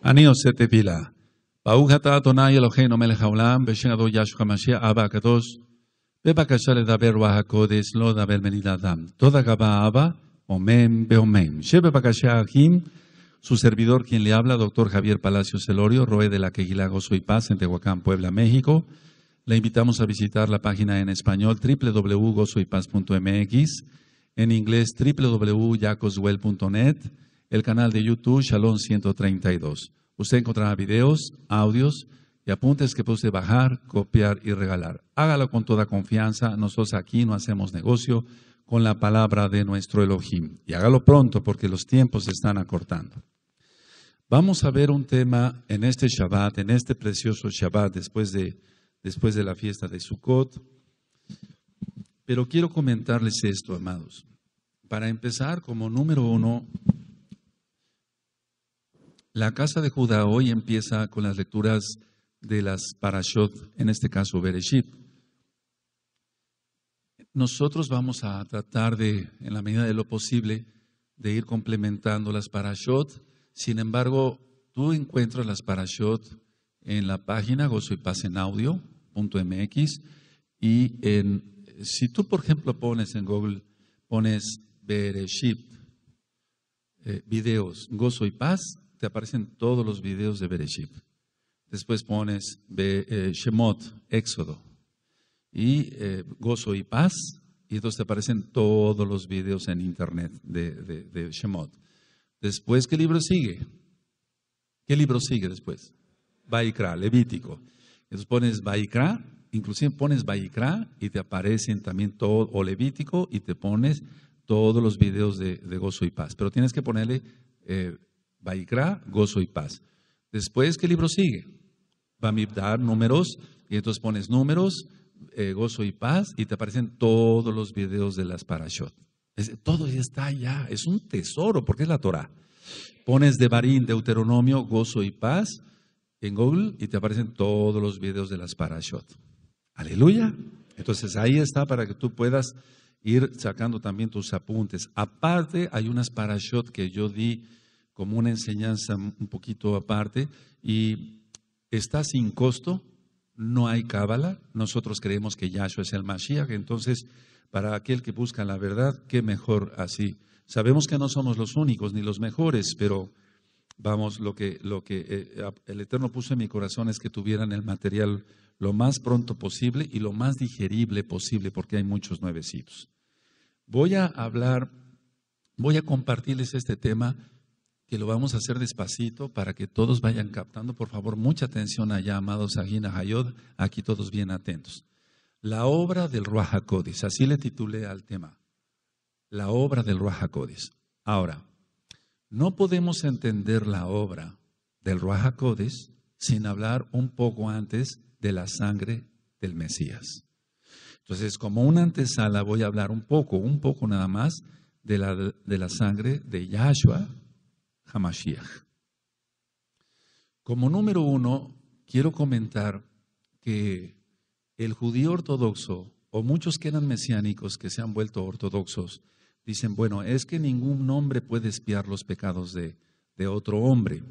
Anio sete pila. Bauhata tonai elohen omele haulam, beshenado yashuka mashiach abba kados, beba da ver wahakodes, lo da menidadam. Toda gaba abba, omen be omen. Shebe su servidor quien le habla, doctor Javier Palacios Celorio, roe de la quejila gozo y paz en Tehuacán, Puebla, México. Le invitamos a visitar la página en español www.gozoypaz.mx, en inglés www.yacoswell.net el canal de YouTube Shalom 132. Usted encontrará videos, audios y apuntes que puede bajar, copiar y regalar. Hágalo con toda confianza. Nosotros aquí no hacemos negocio con la palabra de nuestro Elohim. Y hágalo pronto porque los tiempos se están acortando. Vamos a ver un tema en este Shabbat, en este precioso Shabbat, después de, después de la fiesta de Sukkot. Pero quiero comentarles esto, amados. Para empezar, como número uno, la casa de Judá hoy empieza con las lecturas de las Parashot, en este caso Bereshit. Nosotros vamos a tratar de, en la medida de lo posible, de ir complementando las Parashot. Sin embargo, tú encuentras las Parashot en la página gozo y en si tú, por ejemplo, pones en Google, pones Bereshit, eh, videos, gozo paz, te aparecen todos los videos de Bereshit. Después pones eh, Shemot, Éxodo, y eh, Gozo y Paz, y entonces te aparecen todos los videos en internet de, Shemot. Después, ¿qué libro sigue? ¿Qué libro sigue después? Baikra, Levítico. Entonces pones Baikra, inclusive pones Baikra y te aparecen también todo, o Levítico, y te pones todos los videos de, Gozo y Paz. Pero tienes que ponerle eh, Baikra, gozo y paz. Después, ¿qué libro sigue? Bamibdar, números, y entonces pones números, eh, gozo y paz, y te aparecen todos los videos de las parashot. todo ya está allá, es un tesoro, porque es la Torah. Pones de Barín, Deuteronomio, gozo y paz en Google y te aparecen todos los videos de las parashot. Aleluya. Entonces ahí está para que tú puedas ir sacando también tus apuntes. Aparte, hay unas parashot que yo di como una enseñanza un poquito aparte y está sin costo, no hay cábala, nosotros creemos que Yahshua es el Mashiach, entonces para aquel que busca la verdad, qué mejor así. Sabemos que no somos los únicos ni los mejores, pero vamos, lo que, eh, el Eterno puso en mi corazón es que tuvieran el material lo más pronto posible y lo más digerible posible, porque hay muchos nuevecitos. Voy a hablar, voy a compartirles este tema que lo vamos a hacer despacito para que todos vayan captando. Por favor, mucha atención allá, amados Agina Hayod, aquí todos bien atentos. La obra del Ruach así le titulé al tema. La obra del Ruach Ahora, no podemos entender la obra del Ruach sin hablar un poco antes de la sangre del Mesías. Entonces, como una antesala, voy a hablar un poco, un poco nada más, de la, de la sangre de Yahshua, Hamashiach. Como número uno, quiero comentar que el judío ortodoxo o muchos que eran mesiánicos que se han vuelto ortodoxos dicen, bueno, es que ningún hombre puede espiar los pecados de, otro hombre.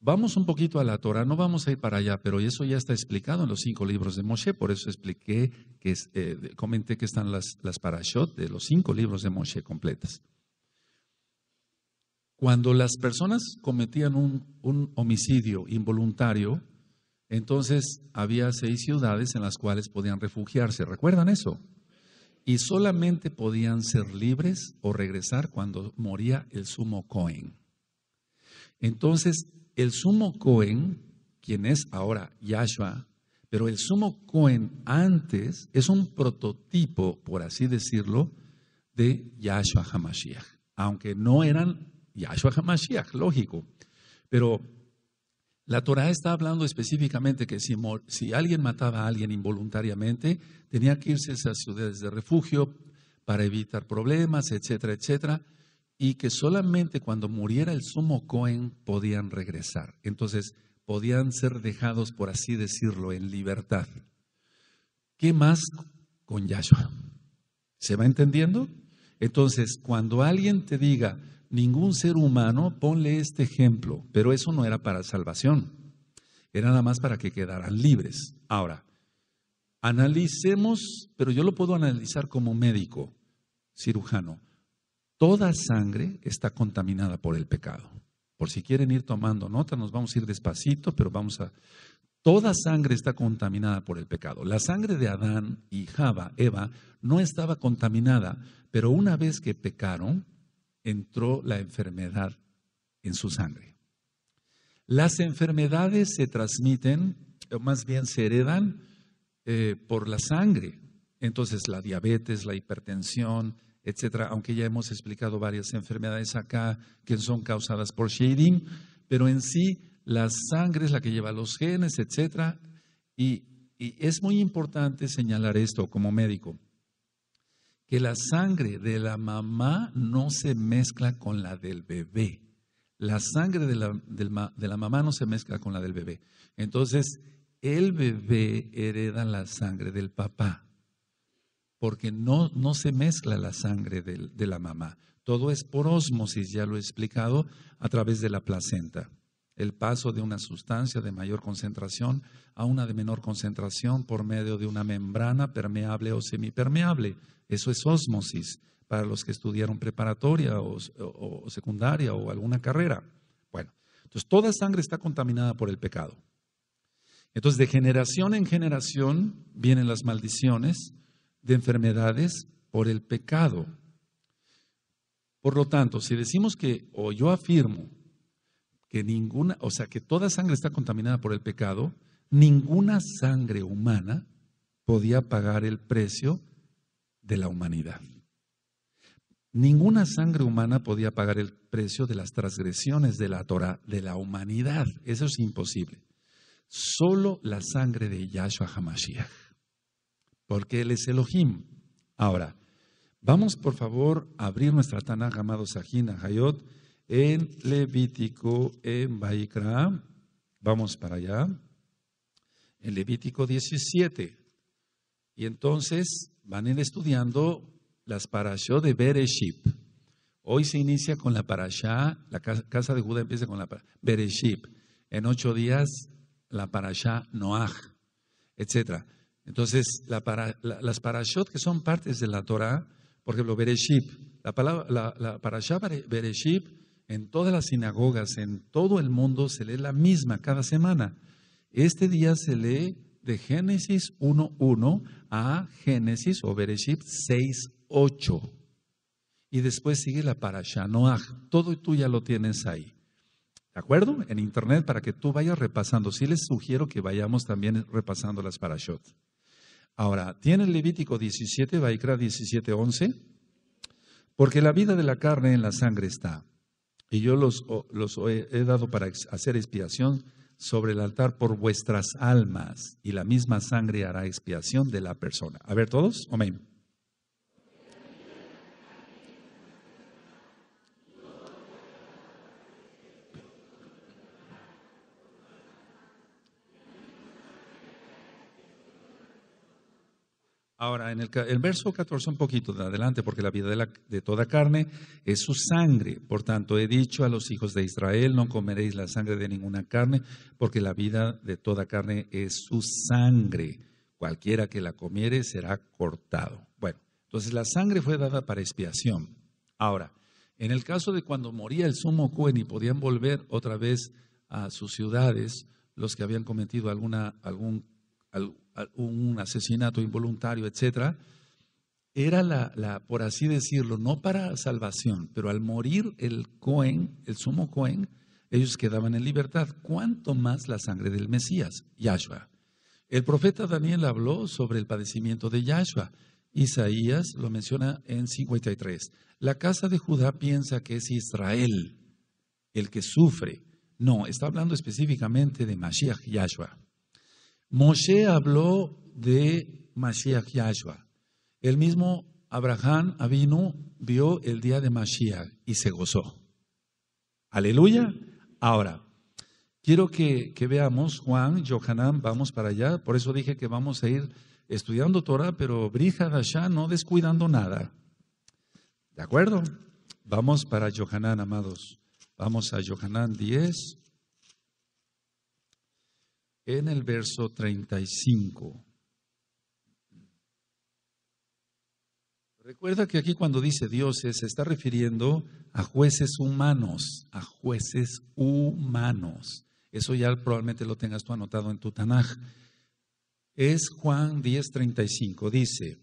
Vamos un poquito a la Torah, no vamos a ir para allá, pero eso ya está explicado en los cinco libros de Moshe, por eso expliqué, que eh, comenté que están las, las parashot de los cinco libros de Moshe completas. Cuando las personas cometían un, homicidio involuntario, entonces había seis ciudades en las cuales podían refugiarse. ¿Recuerdan eso? Y solamente podían ser libres o regresar cuando moría el sumo Cohen. Entonces, el sumo Cohen, quien es ahora Yahshua, pero el sumo Cohen antes es un prototipo, por así decirlo, de Yahshua Hamashiach. Aunque no eran Yahshua HaMashiach, lógico. Pero la Torah está hablando específicamente que si, alguien mataba a alguien involuntariamente, tenía que irse a esas ciudades de refugio para evitar problemas, etcétera, etcétera, y que solamente cuando muriera el sumo Cohen podían regresar. Entonces, podían ser dejados, por así decirlo, en libertad. ¿Qué más con Yahshua? ¿Se va entendiendo? Entonces, cuando alguien te diga, ningún ser humano, ponle este ejemplo, pero eso no era para salvación, era nada más para que quedaran libres. Ahora, analicemos, pero yo lo puedo analizar como médico, cirujano, toda sangre está contaminada por el pecado. Por si quieren ir tomando nota, nos vamos a ir despacito, pero vamos a... Toda sangre está contaminada por el pecado. La sangre de Adán y Java, Eva, no estaba contaminada, pero una vez que pecaron, entró la enfermedad en su sangre. Las enfermedades se transmiten, o más bien se heredan eh, por la sangre. Entonces la diabetes, la hipertensión, etcétera, aunque ya hemos explicado varias enfermedades acá que son causadas por shading, pero en sí la sangre es la que lleva los genes, etcétera, y es muy importante señalar esto como médico que la sangre de la mamá no se mezcla con la del bebé. La sangre de la, mamá no se mezcla con la del bebé. Entonces, el bebé hereda la sangre del papá, porque no, se mezcla la sangre de, de la mamá. Todo es por osmosis, ya lo he explicado, a través de la placenta el paso de una sustancia de mayor concentración a una de menor concentración por medio de una membrana permeable o semipermeable. Eso es ósmosis para los que estudiaron preparatoria o, secundaria o alguna carrera. Bueno, entonces toda sangre está contaminada por el pecado. Entonces de generación en generación vienen las maldiciones de enfermedades por el pecado. Por lo tanto, si decimos que, o yo afirmo, que ninguna, o sea, que toda sangre está contaminada por el pecado, ninguna sangre humana podía pagar el precio de la humanidad. Ninguna sangre humana podía pagar el precio de las transgresiones de la Torah, de la humanidad. Eso es imposible. Solo la sangre de Yahshua Hamashiach, porque Él es Elohim. Ahora, vamos por favor a abrir nuestra Tanaj, amado a Hayot en Levítico, en Baikra, vamos para allá, en Levítico 17. Y entonces van a ir estudiando las parashot de Bereshit. Hoy se inicia con la parashá, la casa de Judá empieza con la Bereshit. En ocho días, la parashá Noah, etc. Entonces, las parashot que son partes de la Torah, por ejemplo, Bereshit, la, palabra, la, parashá Bereshit en todas las sinagogas, en todo el mundo, se lee la misma cada semana. Este día se lee de Génesis 1.1 a Génesis o 6.8. Y después sigue la parasha Noach. Todo tú ya lo tienes ahí. ¿De acuerdo? En internet para que tú vayas repasando. Sí les sugiero que vayamos también repasando las parashot. Ahora, tiene Levítico 17, Baikra 17.11? Porque la vida de la carne en la sangre está y yo los, he, he dado para hacer expiación sobre el altar por vuestras almas, y la misma sangre hará expiación de la persona. A ver todos, amén. Ahora, en el, el, verso 14, un poquito de adelante, porque la vida de, de, toda carne es su sangre. Por tanto, he dicho a los hijos de Israel, no comeréis la sangre de ninguna carne, porque la vida de toda carne es su sangre. Cualquiera que la comiere será cortado. Bueno, entonces la sangre fue dada para expiación. Ahora, en el caso de cuando moría el sumo cuen y podían volver otra vez a sus ciudades, los que habían cometido alguna, algún un asesinato involuntario, etc., era la, por así decirlo, no para salvación, pero al morir el Cohen, el sumo Cohen, ellos quedaban en libertad, cuanto más la sangre del Mesías, Yahshua. El profeta Daniel habló sobre el padecimiento de Yahshua. Isaías lo menciona en 53. La casa de Judá piensa que es Israel el que sufre. No, está hablando específicamente de Mashiach Yahshua. Moshe habló de Mashiach Yahshua. El mismo Abraham Avinu vio el día de Mashiach y se gozó. Aleluya. Ahora, quiero que, veamos, Juan, Johanán, vamos para allá. Por eso dije que vamos a ir estudiando Torah, pero Brija allá, no descuidando nada. ¿De acuerdo? Vamos para Johanán, amados. Vamos a Yohanan 10 en el verso 35. Recuerda que aquí cuando dice dioses se está refiriendo a jueces humanos, a jueces humanos. Eso ya probablemente lo tengas tú anotado en tu Tanaj. Es Juan 10:35. Dice,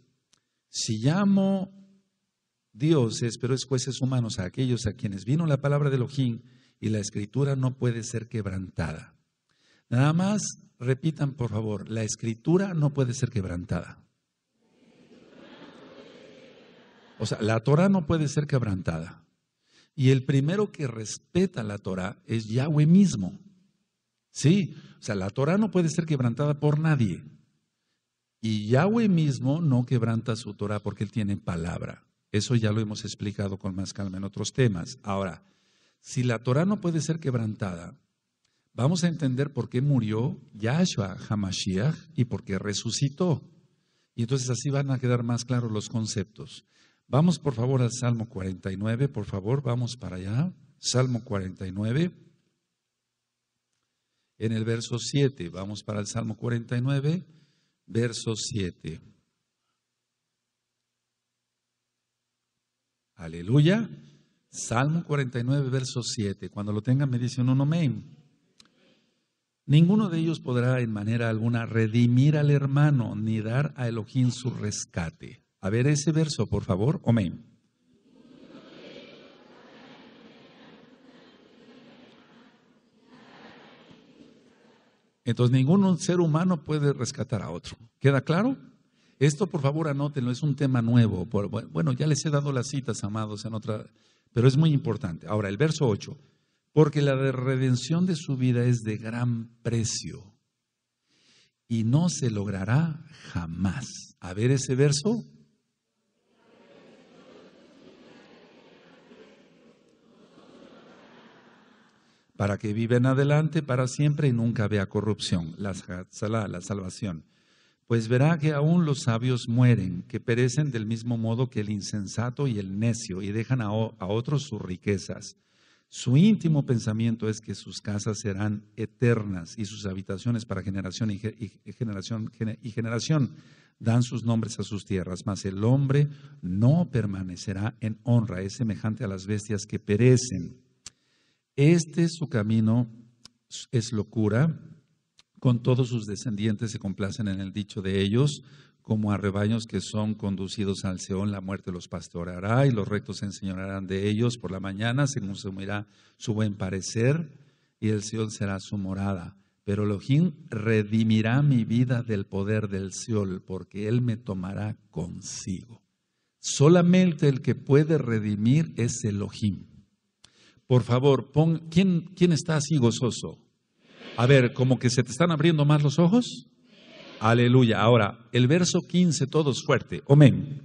si llamo dioses, pero es jueces humanos, a aquellos a quienes vino la palabra de Elohim y la escritura no puede ser quebrantada. Nada más repitan, por favor, la escritura no puede ser quebrantada. O sea, la Torah no puede ser quebrantada. Y el primero que respeta la Torah es Yahweh mismo. Sí, o sea, la Torah no puede ser quebrantada por nadie. Y Yahweh mismo no quebranta su Torah porque él tiene palabra. Eso ya lo hemos explicado con más calma en otros temas. Ahora, si la Torah no puede ser quebrantada, vamos a entender por qué murió Yahshua Hamashiach y por qué resucitó. Y entonces así van a quedar más claros los conceptos. Vamos por favor al Salmo 49, por favor, vamos para allá. Salmo 49, en el verso 7, vamos para el Salmo 49, verso 7. Aleluya. Salmo 49, verso 7. Cuando lo tengan me dicen un amén. Ninguno de ellos podrá en manera alguna redimir al hermano ni dar a Elohim su rescate. A ver ese verso, por favor. Amén. Entonces ningún ser humano puede rescatar a otro. ¿Queda claro? Esto, por favor, anótenlo, es un tema nuevo. Bueno, ya les he dado las citas, amados, en otra, pero es muy importante. Ahora, el verso 8 porque la redención de su vida es de gran precio y no se logrará jamás. A ver ese verso. Para que viven adelante para siempre y nunca vea corrupción, la, la salvación. Pues verá que aún los sabios mueren, que perecen del mismo modo que el insensato y el necio, y dejan a otros sus riquezas su íntimo pensamiento es que sus casas serán eternas y sus habitaciones para generación y, generación y generación. Dan sus nombres a sus tierras, mas el hombre no permanecerá en honra, es semejante a las bestias que perecen. Este su camino es locura, con todos sus descendientes se complacen en el dicho de ellos, como a rebaños que son conducidos al Seón, la muerte los pastorará y los rectos se enseñarán de ellos. Por la mañana se consumirá su buen parecer y el Seón será su morada. Pero Elohim redimirá mi vida del poder del Seol, porque él me tomará consigo. Solamente el que puede redimir es Elohim. Por favor, pon, ¿quién, ¿quién está así gozoso? A ver, como que se te están abriendo más los ojos. Aleluya. Ahora, el verso 15, todos fuerte. Amén.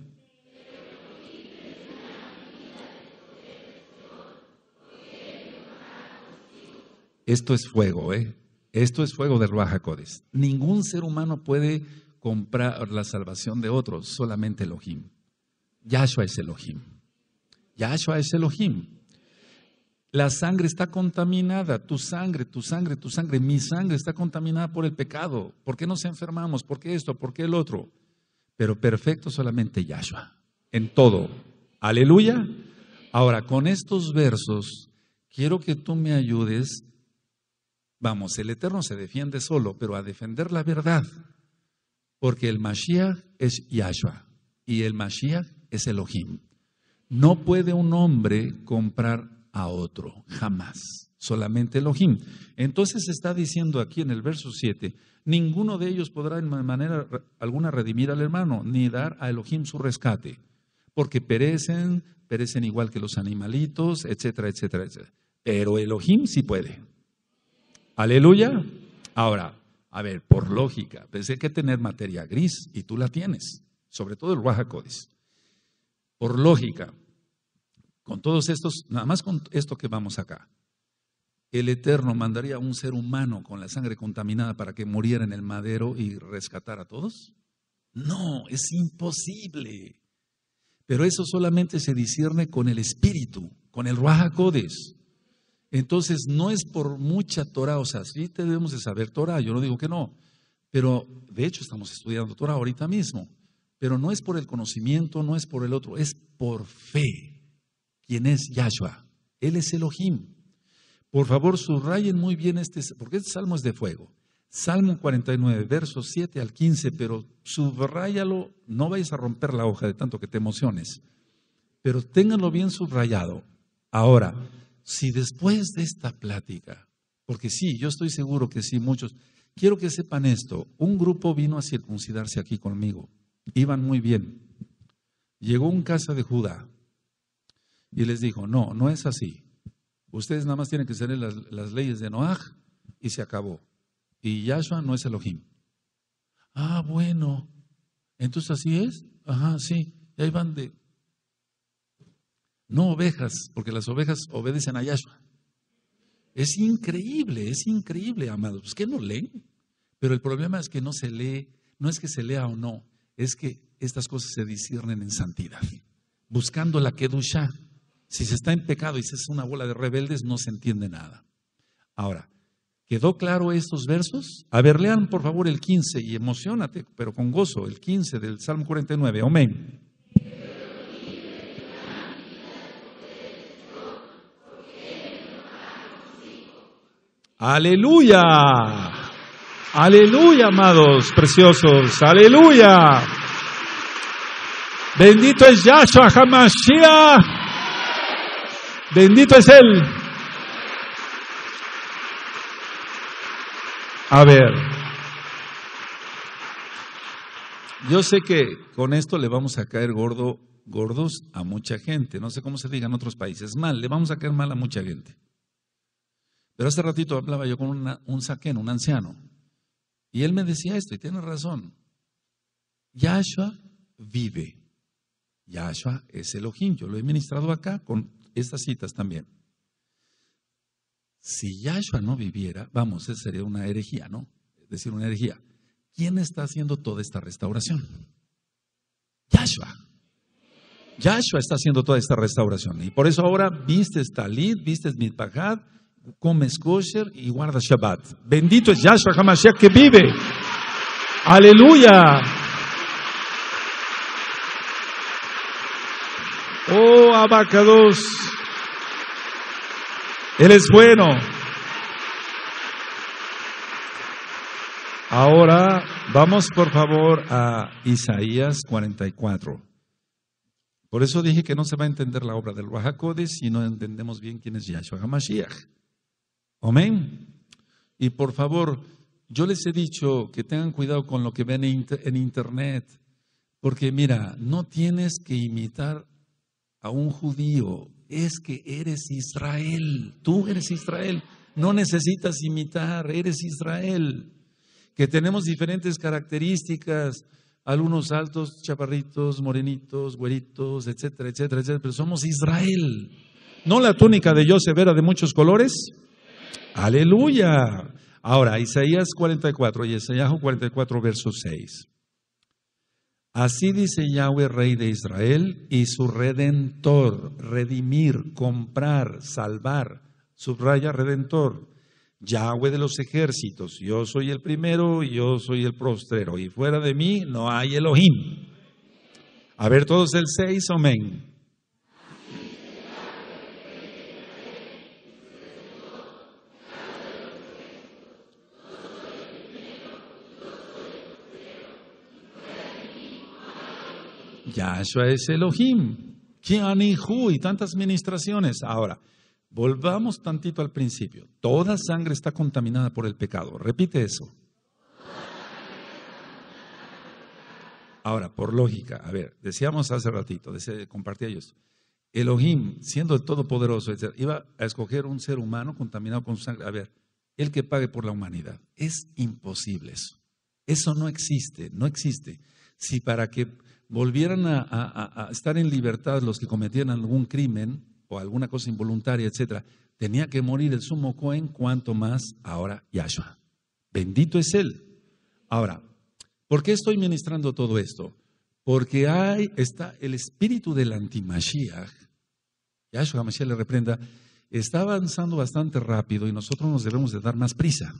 Esto es fuego, ¿eh? Esto es fuego de Ruaja Codes. Ningún ser humano puede comprar la salvación de otros, solamente Elohim. Yahshua es Elohim. Yahshua es Elohim. La sangre está contaminada, tu sangre, tu sangre, tu sangre, mi sangre está contaminada por el pecado. ¿Por qué nos enfermamos? ¿Por qué esto? ¿Por qué el otro? Pero perfecto solamente Yahshua, en todo. Aleluya. Ahora, con estos versos, quiero que tú me ayudes. Vamos, el Eterno se defiende solo, pero a defender la verdad. Porque el Mashiach es Yahshua y el Mashiach es Elohim. No puede un hombre comprar a otro, jamás, solamente Elohim. Entonces está diciendo aquí en el verso 7, ninguno de ellos podrá de manera alguna redimir al hermano, ni dar a Elohim su rescate, porque perecen, perecen igual que los animalitos, etcétera, etcétera, etcétera. Pero Elohim sí puede. Aleluya. Ahora, a ver, por lógica, pensé que tener materia gris y tú la tienes, sobre todo el Baja Por lógica, con todos estos, nada más con esto que vamos acá, el Eterno mandaría a un ser humano con la sangre contaminada para que muriera en el madero y rescatara a todos? No, es imposible. Pero eso solamente se discierne con el espíritu, con el Ruajacodes. Entonces, no es por mucha Torah, o sea, sí debemos de saber Torah, yo no digo que no, pero de hecho estamos estudiando Torah ahorita mismo, pero no es por el conocimiento, no es por el otro, es por fe quien es Yahshua. Él es Elohim. Por favor, subrayen muy bien este, porque este salmo es de fuego. Salmo 49, versos 7 al 15, pero subrayalo no vayas a romper la hoja de tanto que te emociones, pero ténganlo bien subrayado. Ahora, si después de esta plática, porque sí, yo estoy seguro que sí, muchos, quiero que sepan esto, un grupo vino a circuncidarse aquí conmigo, iban muy bien, llegó un casa de Judá, y les dijo, no, no es así. Ustedes nada más tienen que ser las, leyes de Noah y se acabó. Y Yahshua no es Elohim. Ah, bueno. Entonces así es. Ajá, sí. Y ahí van de... No ovejas, porque las ovejas obedecen a Yahshua. Es increíble, es increíble, amados. Pues que no leen. Pero el problema es que no se lee, no es que se lea o no, es que estas cosas se disciernen en santidad, buscando la Kedushah. Si se está en pecado y se es una bola de rebeldes, no se entiende nada. Ahora, ¿quedó claro estos versos? A ver, lean por favor el 15 y emocionate, pero con gozo, el 15 del Salmo 49. Amén. Aleluya. Aleluya, amados, preciosos. Aleluya. Bendito es Yahshua Hamashiach. Bendito es Él. A ver, yo sé que con esto le vamos a caer gordo, gordos a mucha gente. No sé cómo se diga en otros países. Mal, le vamos a caer mal a mucha gente. Pero hace ratito hablaba yo con un saqueno, un anciano. Y él me decía esto, y tiene razón. Yahshua vive. Yahshua es el ojín. Yo lo he ministrado acá con estas citas también. Si Yahshua no viviera, vamos, esa sería una herejía, ¿no? Es decir, una herejía. ¿Quién está haciendo toda esta restauración? Yahshua. Yahshua está haciendo toda esta restauración. Y por eso ahora vistes talit, vistes mitpajad, comes kosher y guardas Shabbat. Bendito es Yahshua Hamashiach que vive. Aleluya. Oh, Abacados, Él es bueno. Ahora vamos por favor a Isaías 44. Por eso dije que no se va a entender la obra del Rahakodes si no entendemos bien quién es Yahshua HaMashiach. Amén. Y por favor, yo les he dicho que tengan cuidado con lo que ven en Internet, porque mira, no tienes que imitar a un judío, es que eres Israel, tú eres Israel, no necesitas imitar, eres Israel, que tenemos diferentes características, algunos altos, chaparritos, morenitos, güeritos, etcétera, etcétera, etcétera, pero somos Israel. No la túnica de Joseph era de muchos colores. Aleluya. Ahora, Isaías 44 y Isaías 44, verso 6. Así dice Yahweh, Rey de Israel, y su redentor, redimir, comprar, salvar. Subraya redentor. Yahweh de los ejércitos, yo soy el primero y yo soy el postrero, y fuera de mí no hay Elohim. A ver todos el seis, amén. Yahshua es Elohim, y tantas ministraciones. Ahora, volvamos tantito al principio. Toda sangre está contaminada por el pecado. Repite eso. Ahora, por lógica, a ver, decíamos hace ratito, compartí ellos, Elohim, siendo el Todopoderoso, iba a escoger un ser humano contaminado con sangre. A ver, el que pague por la humanidad. Es imposible eso. Eso no existe, no existe. Si para que volvieran a, estar en libertad los que cometían algún crimen o alguna cosa involuntaria, etcétera tenía que morir el sumo Cohen, cuanto más ahora Yahshua. Bendito es Él. Ahora, ¿por qué estoy ministrando todo esto? Porque hay está el espíritu del antimashiach. Yahshua Mashiach le reprenda, está avanzando bastante rápido y nosotros nos debemos de dar más prisa.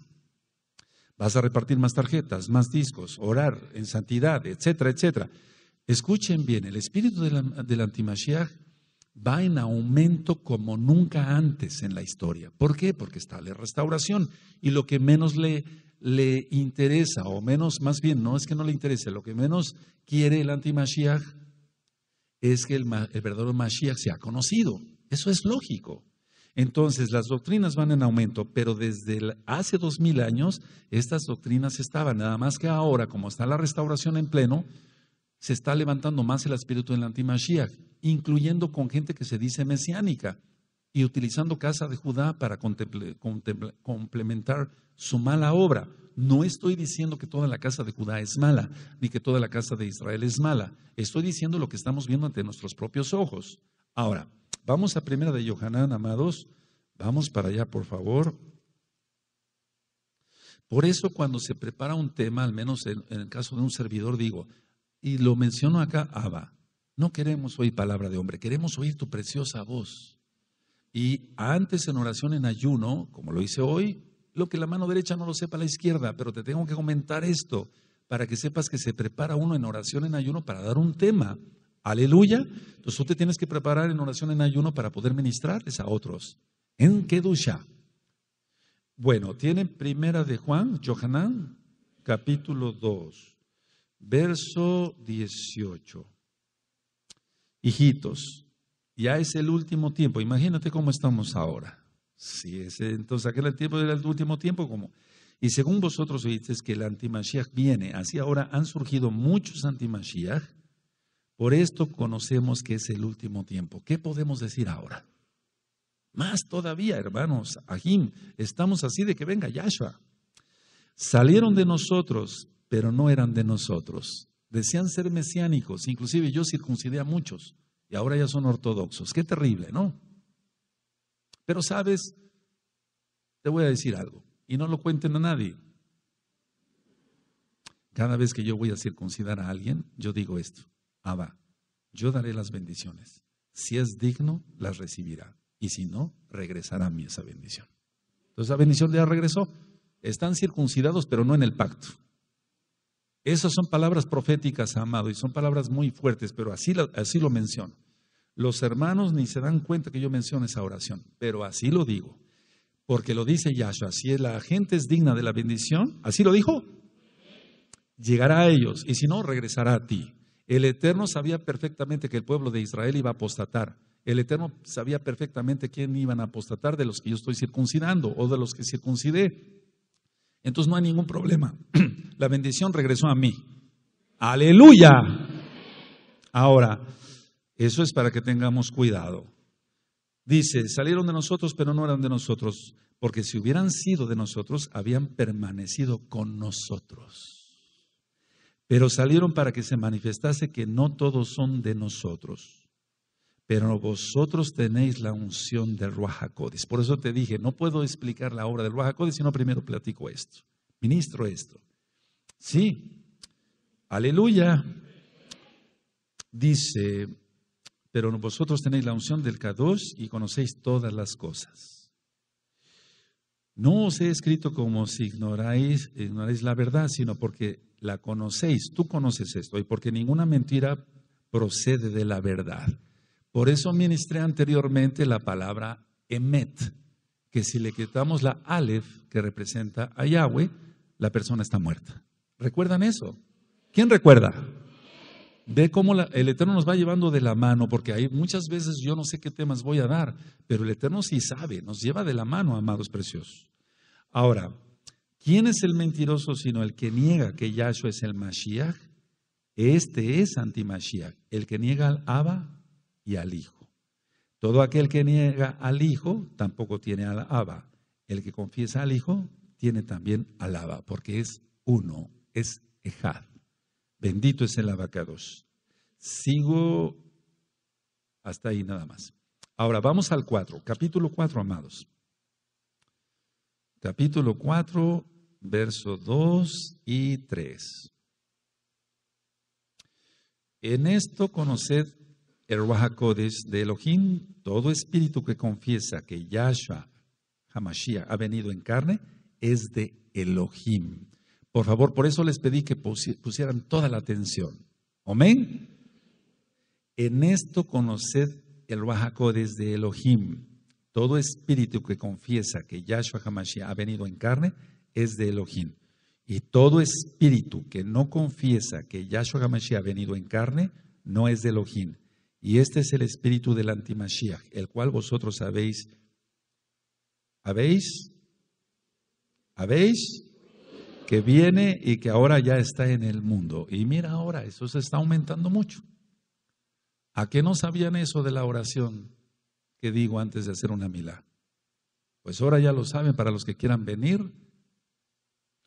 Vas a repartir más tarjetas, más discos, orar en santidad, etcétera, etcétera. Escuchen bien, el espíritu del, del antimashiach va en aumento como nunca antes en la historia. ¿Por qué? Porque está la restauración y lo que menos le, interesa, o menos, más bien, no es que no le interese, lo que menos quiere el antimashiach es que el, verdadero Mashiach sea conocido. Eso es lógico. Entonces, las doctrinas van en aumento, pero desde hace dos mil años estas doctrinas estaban, nada más que ahora, como está la restauración en pleno, se está levantando más el espíritu del antimashiach, incluyendo con gente que se dice mesiánica y utilizando casa de Judá para complementar su mala obra. No estoy diciendo que toda la casa de Judá es mala, ni que toda la casa de Israel es mala. Estoy diciendo lo que estamos viendo ante nuestros propios ojos. Ahora, vamos a primera de Yohanan, amados. Vamos para allá, por favor. Por eso cuando se prepara un tema, al menos en el caso de un servidor, digo, y lo menciono acá, Abba, no queremos oír palabra de hombre, queremos oír tu preciosa voz. Y antes en oración en ayuno, como lo hice hoy, lo que la mano derecha no lo sepa la izquierda, pero te tengo que comentar esto para que sepas que se prepara uno en oración en ayuno para dar un tema. Aleluya. Entonces tú te tienes que preparar en oración en ayuno para poder ministrarles a otros. ¿En qué ducha? Bueno, tiene primera de Juan, Johanán, capítulo 2 verso 18. Hijitos, ya es el último tiempo. Imagínate cómo estamos ahora. Si es, entonces aquel tiempo era el último tiempo, como. Y según vosotros oísteis que el antimashiach viene, así ahora han surgido muchos antimashiach. Por esto conocemos que es el último tiempo. ¿Qué podemos decir ahora? Más todavía, hermanos, Ajim, estamos así de que venga Yahshua. Salieron de nosotros pero no eran de nosotros. Decían ser mesiánicos, inclusive yo circuncidé a muchos y ahora ya son ortodoxos. Qué terrible, ¿no? Pero sabes, te voy a decir algo y no lo cuenten a nadie. Cada vez que yo voy a circuncidar a alguien, yo digo esto, Abba, ah, yo daré las bendiciones. Si es digno, las recibirá. Y si no, regresará a mí esa bendición. Entonces la bendición ya regresó. Están circuncidados, pero no en el pacto. Esas son palabras proféticas, amado, y son palabras muy fuertes, pero así lo, menciono. Los hermanos ni se dan cuenta que yo menciono esa oración, pero así lo digo, porque lo dice Yahshua, si la gente es digna de la bendición, así lo dijo, llegará a ellos, y si no, regresará a ti. El Eterno sabía perfectamente que el pueblo de Israel iba a apostatar. El Eterno sabía perfectamente quién iban a apostatar de los que yo estoy circuncidando o de los que circuncidé. Entonces no hay ningún problema. La bendición regresó a mí. Aleluya. Ahora, eso es para que tengamos cuidado. Dice, salieron de nosotros, pero no eran de nosotros, porque si hubieran sido de nosotros, habían permanecido con nosotros. Pero salieron para que se manifestase que no todos son de nosotros pero vosotros tenéis la unción del Ruajacodis. Por eso te dije, no puedo explicar la obra del Ruajacodis, sino primero platico esto, ministro esto. Sí, aleluya. Dice, pero vosotros tenéis la unción del Kadosh y conocéis todas las cosas. No os he escrito como si ignoráis, ignoráis la verdad, sino porque la conocéis, tú conoces esto, y porque ninguna mentira procede de la verdad. Por eso ministré anteriormente la palabra emet, que si le quitamos la Aleph, que representa a Yahweh, la persona está muerta. ¿Recuerdan eso? ¿Quién recuerda? Ve cómo el Eterno nos va llevando de la mano, porque hay muchas veces yo no sé qué temas voy a dar, pero el Eterno sí sabe, nos lleva de la mano, amados preciosos. Ahora, ¿quién es el mentiroso sino el que niega que Yahshua es el Mashiach? Este es anti-Mashiach, el que niega al Abba y al Hijo. Todo aquel que niega al Hijo tampoco tiene al Abba. El que confiesa al Hijo tiene también al Abba, porque es uno, es Ejad. Bendito es el abacados. Sigo hasta ahí nada más. Ahora vamos al 4, capítulo 4, amados. Capítulo 4, verso 2 y 3. En esto conoced el de Elohim, todo espíritu que confiesa que Yahshua Hamashiach ha venido en carne, es de Elohim. Por favor, por eso les pedí que pusieran toda la atención. Amén. En esto conoced el Rahakodes de Elohim. Todo espíritu que confiesa que Yahshua Hamashiach ha venido en carne es de Elohim. Y todo espíritu que no confiesa que Yahshua Hamashiach ha venido en carne no es de Elohim. Y este es el espíritu del antimashiach, el cual vosotros sabéis. habéis, habéis, que viene y que ahora ya está en el mundo. Y mira ahora, eso se está aumentando mucho. ¿A qué no sabían eso de la oración que digo antes de hacer una milá? Pues ahora ya lo saben para los que quieran venir.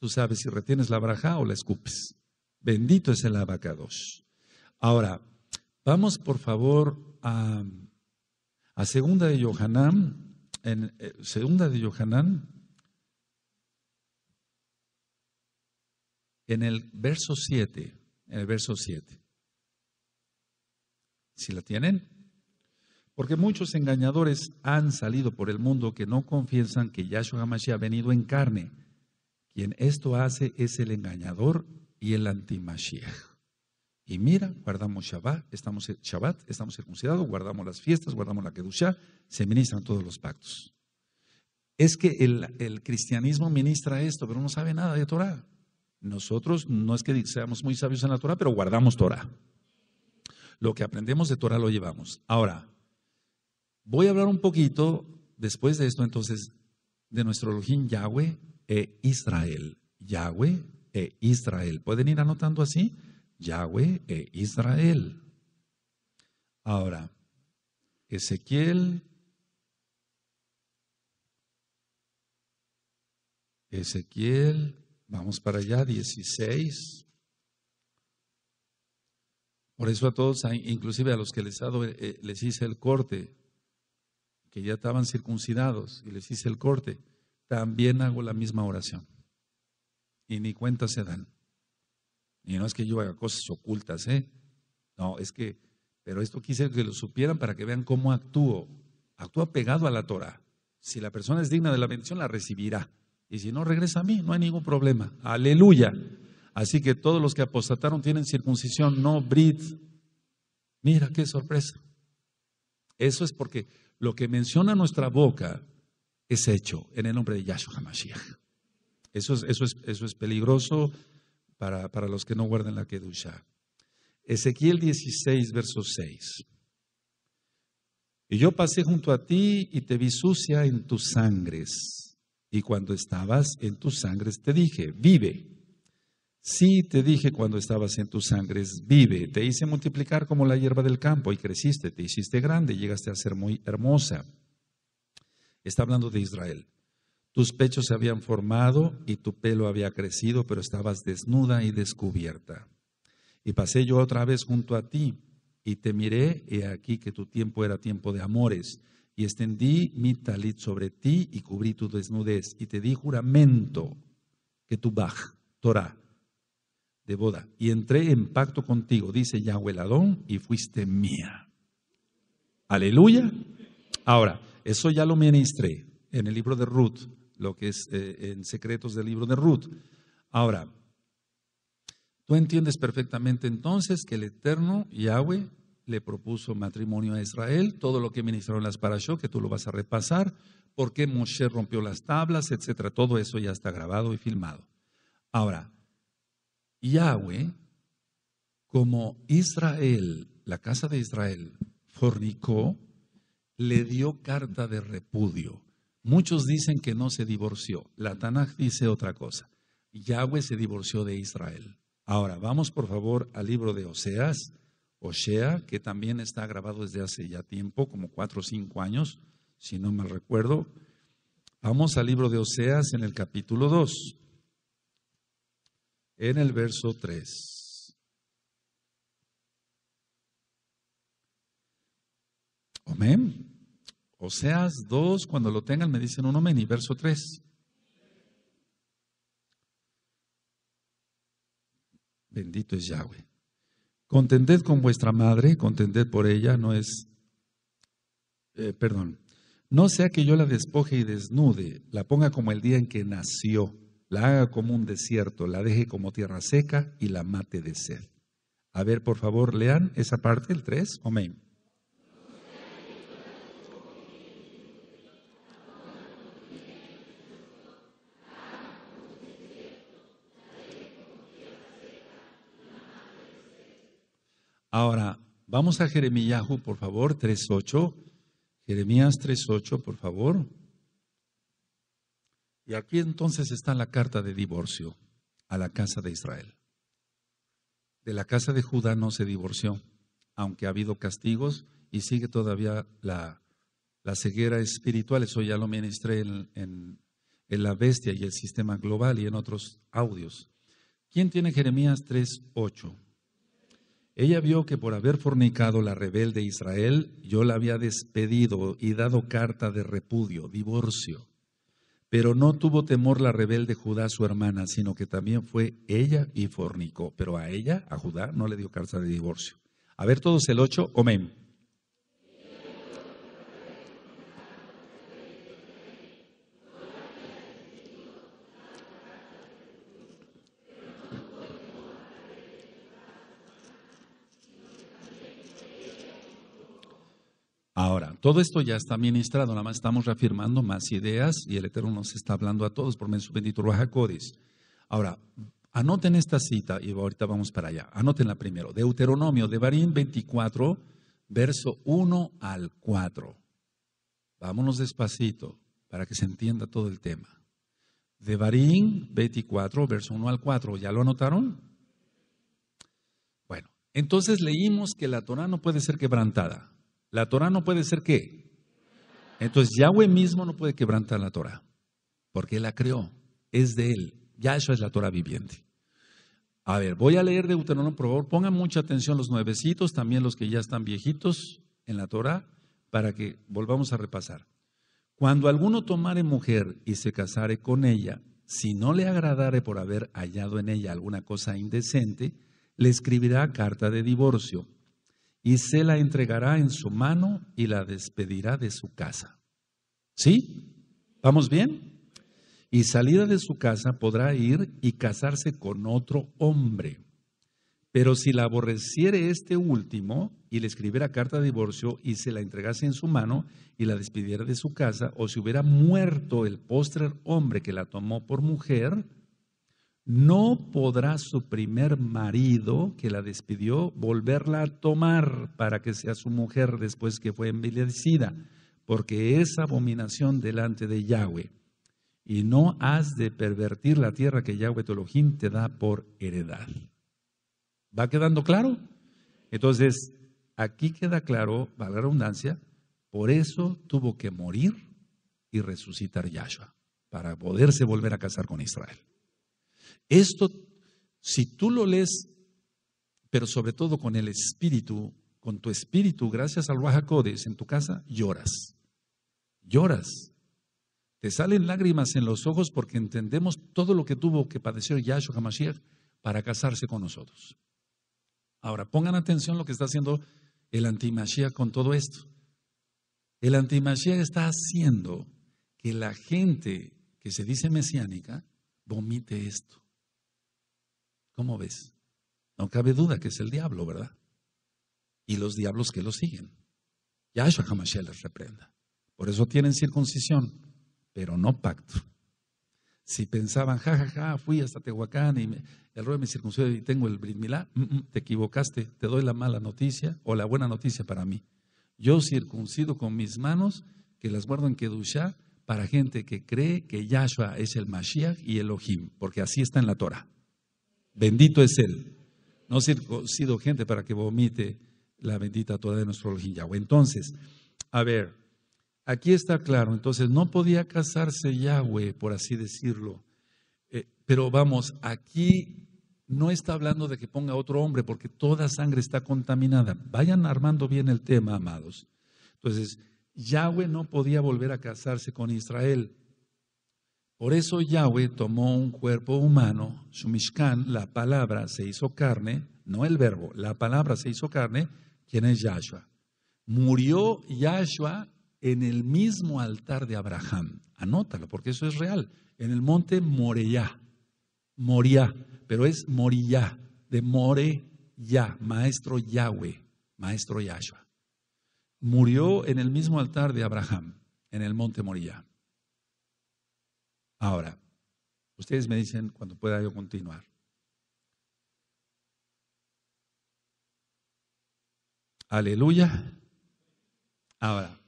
Tú sabes si retienes la braja o la escupes. Bendito es el abacados. Ahora, Vamos por favor a, segunda de Yohanan, en eh, segunda de Yohanan, en el verso 7, en el verso 7. Si la tienen, porque muchos engañadores han salido por el mundo que no confiesan que Yahshua Hamashiach ha venido en carne. Quien esto hace es el engañador y el antimashiach. Y mira, guardamos Shabbat, estamos, Shabbat, estamos circuncidados, guardamos las fiestas, guardamos la kedusha, se ministran todos los pactos. Es que el, el cristianismo ministra esto, pero no sabe nada de Torah. Nosotros no es que seamos muy sabios en la Torah, pero guardamos Torah. Lo que aprendemos de Torah lo llevamos. Ahora, voy a hablar un poquito después de esto entonces de nuestro Elohim Yahweh e Israel. Yahweh e Israel. ¿Pueden ir anotando así? Yahweh e Israel. Ahora, Ezequiel, Ezequiel, vamos para allá, 16. Por eso a todos, inclusive a los que les, eh, les hice el corte, que ya estaban circuncidados y les hice el corte, también hago la misma oración. Y ni cuenta se dan. Y no es que yo haga cosas ocultas, ¿eh? No, es que, pero esto quise que lo supieran para que vean cómo actúo. Actúa pegado a la Torah. Si la persona es digna de la bendición, la recibirá. Y si no, regresa a mí, no hay ningún problema. Aleluya. Así que todos los que apostataron tienen circuncisión, no brit. Mira qué sorpresa. Eso es porque lo que menciona nuestra boca es hecho en el nombre de Yahshua Hamashiach. Eso es, eso es, eso es peligroso para, los que no guardan la Kedusha. Ezequiel 16, verso 6. Y yo pasé junto a ti y te vi sucia en tus sangres. Y cuando estabas en tus sangres te dije, vive. Sí te dije cuando estabas en tus sangres, vive. Te hice multiplicar como la hierba del campo y creciste, te hiciste grande, llegaste a ser muy hermosa. Está hablando de Israel. Tus pechos se habían formado y tu pelo había crecido, pero estabas desnuda y descubierta. Y pasé yo otra vez junto a ti y te miré, y aquí que tu tiempo era tiempo de amores. Y extendí mi talit sobre ti y cubrí tu desnudez. Y te di juramento que tu baj, Torah, de boda. Y entré en pacto contigo, dice Yahweh Ladón, y fuiste mía. Aleluya. Ahora, eso ya lo ministré en el libro de Ruth lo que es eh, en secretos del libro de Ruth. Ahora, tú entiendes perfectamente entonces que el eterno Yahweh le propuso matrimonio a Israel, todo lo que ministraron las parashot, que tú lo vas a repasar, por qué Moshe rompió las tablas, etcétera, todo eso ya está grabado y filmado. Ahora, Yahweh, como Israel, la casa de Israel, fornicó, le dio carta de repudio. Muchos dicen que no se divorció. La Tanaj dice otra cosa. Yahweh se divorció de Israel. Ahora, vamos por favor al libro de Oseas, Osea, que también está grabado desde hace ya tiempo, como cuatro o cinco años, si no mal recuerdo. Vamos al libro de Oseas en el capítulo 2, en el verso 3. Amén. Oseas dos, cuando lo tengan, me dicen un amén. Y verso 3. Bendito es Yahweh. Contended con vuestra madre, contended por ella, no es, eh, perdón, no sea que yo la despoje y desnude, la ponga como el día en que nació, la haga como un desierto, la deje como tierra seca y la mate de sed. A ver, por favor, lean esa parte, el 3, amén. Ahora, vamos a Jeremías, por favor, 3.8. Jeremías 3.8, por favor. Y aquí entonces está la carta de divorcio a la casa de Israel. De la casa de Judá no se divorció, aunque ha habido castigos y sigue todavía la, ceguera espiritual. Eso ya lo ministré en, en, La Bestia y el Sistema Global y en otros audios. ¿Quién tiene Jeremías 3.8? Ella vio que por haber fornicado la rebelde Israel, yo la había despedido y dado carta de repudio, divorcio. Pero no tuvo temor la rebelde Judá, su hermana, sino que también fue ella y fornicó. Pero a ella, a Judá, no le dio carta de divorcio. A ver todos el 8, comen. Todo esto ya está ministrado, nada más estamos reafirmando más ideas y el Eterno nos está hablando a todos por medio de su bendito Codis. Ahora, anoten esta cita y ahorita vamos para allá. la primero. Deuteronomio de Barín 24, verso 1 al 4. Vámonos despacito para que se entienda todo el tema. De Barín 24, verso 1 al 4. ¿Ya lo anotaron? Bueno, entonces leímos que la Torah no puede ser quebrantada. La Torah no puede ser qué. Entonces Yahweh mismo no puede quebrantar la Torah, porque la creó, es de Él. Ya eso es la Torah viviente. A ver, voy a leer Deuteronomio, por favor, pongan mucha atención los nuevecitos, también los que ya están viejitos en la Torah, para que volvamos a repasar. Cuando alguno tomare mujer y se casare con ella, si no le agradare por haber hallado en ella alguna cosa indecente, le escribirá carta de divorcio y se la entregará en su mano y la despedirá de su casa. ¿Sí? ¿Vamos bien? Y salida de su casa podrá ir y casarse con otro hombre. Pero si la aborreciere este último y le escribiera carta de divorcio y se la entregase en su mano y la despidiera de su casa, o si hubiera muerto el póster hombre que la tomó por mujer, no podrá su primer marido, que la despidió, volverla a tomar para que sea su mujer después que fue envilecida, porque es abominación delante de Yahweh. Y no has de pervertir la tierra que Yahweh Tolojín te da por heredad. ¿Va quedando claro? Entonces, aquí queda claro, valga la redundancia, por eso tuvo que morir y resucitar Yahshua, para poderse volver a casar con Israel. Esto, si tú lo lees, pero sobre todo con el espíritu, con tu espíritu, gracias al Wahakodes en tu casa, lloras. Lloras. Te salen lágrimas en los ojos porque entendemos todo lo que tuvo que padecer Yahshua HaMashiach para casarse con nosotros. Ahora, pongan atención lo que está haciendo el antimashiach con todo esto. El antimashiach está haciendo que la gente que se dice mesiánica vomite esto. ¿Cómo ves? No cabe duda que es el diablo, ¿verdad? Y los diablos que lo siguen. Yahshua Hamashiach les reprenda. Por eso tienen circuncisión, pero no pacto. Si pensaban, ja, ja, ja, fui hasta Tehuacán y me, el rey me circuncidó y tengo el brit mm, mm, te equivocaste, te doy la mala noticia o la buena noticia para mí. Yo circuncido con mis manos, que las guardo en Kedushá, para gente que cree que Yahshua es el Mashiach y el Elohim, porque así está en la Torah. Bendito es Él. No sido gente para que vomite la bendita toda de nuestro Yahweh. Entonces, a ver, aquí está claro. Entonces, no podía casarse Yahweh, por así decirlo. Eh, pero vamos, aquí no está hablando de que ponga otro hombre, porque toda sangre está contaminada. Vayan armando bien el tema, amados. Entonces, Yahweh no podía volver a casarse con Israel. Por eso Yahweh tomó un cuerpo humano, Shumishkan, la palabra se hizo carne, no el verbo, la palabra se hizo carne, quien es Yahshua. Murió Yahshua en el mismo altar de Abraham. Anótalo, porque eso es real. En el monte Moreya. Moria, pero es Moriyá, de ya maestro Yahweh, maestro Yahshua. Murió en el mismo altar de Abraham, en el monte Moriyá. Ahora, ustedes me dicen cuando pueda yo continuar. Aleluya. Ahora,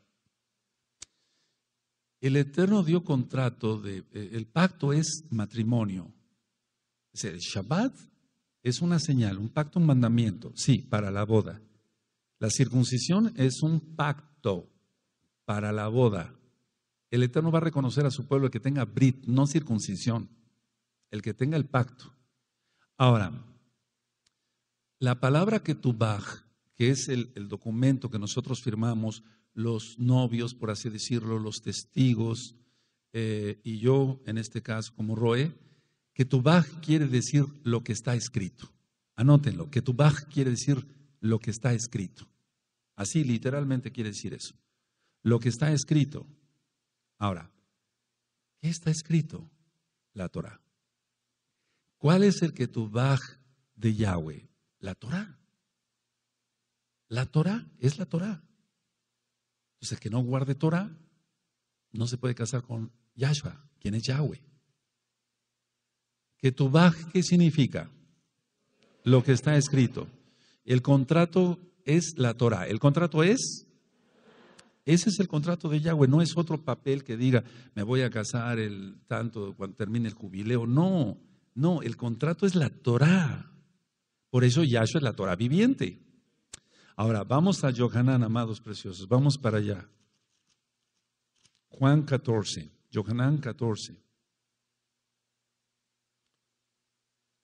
el Eterno dio contrato de, eh, el pacto es matrimonio. Es el Shabbat es una señal, un pacto, un mandamiento, sí, para la boda. La circuncisión es un pacto para la boda. El Eterno va a reconocer a su pueblo el que tenga brit, no circuncisión, el que tenga el pacto. Ahora, la palabra que que es el, documento que nosotros firmamos, los novios, por así decirlo, los testigos, eh, y yo en este caso como Roe, que quiere decir lo que está escrito. Anótenlo, que quiere decir lo que está escrito. Así literalmente quiere decir eso. Lo que está escrito. Ahora, ¿qué está escrito? La Torah. ¿Cuál es el que de Yahweh? La Torah. La Torah es la Torah. Entonces, el que no guarde Torah no se puede casar con Yahshua, quien es Yahweh. Que ¿qué significa? Lo que está escrito. El contrato es la Torah. El contrato es ese es el contrato de Yahweh, no es otro papel que diga, me voy a casar el tanto cuando termine el jubileo. No, no, el contrato es la Torah. Por eso Yahshua es la Torah viviente. Ahora, vamos a Yohanan, amados preciosos, vamos para allá. Juan 14, Yohanan 14.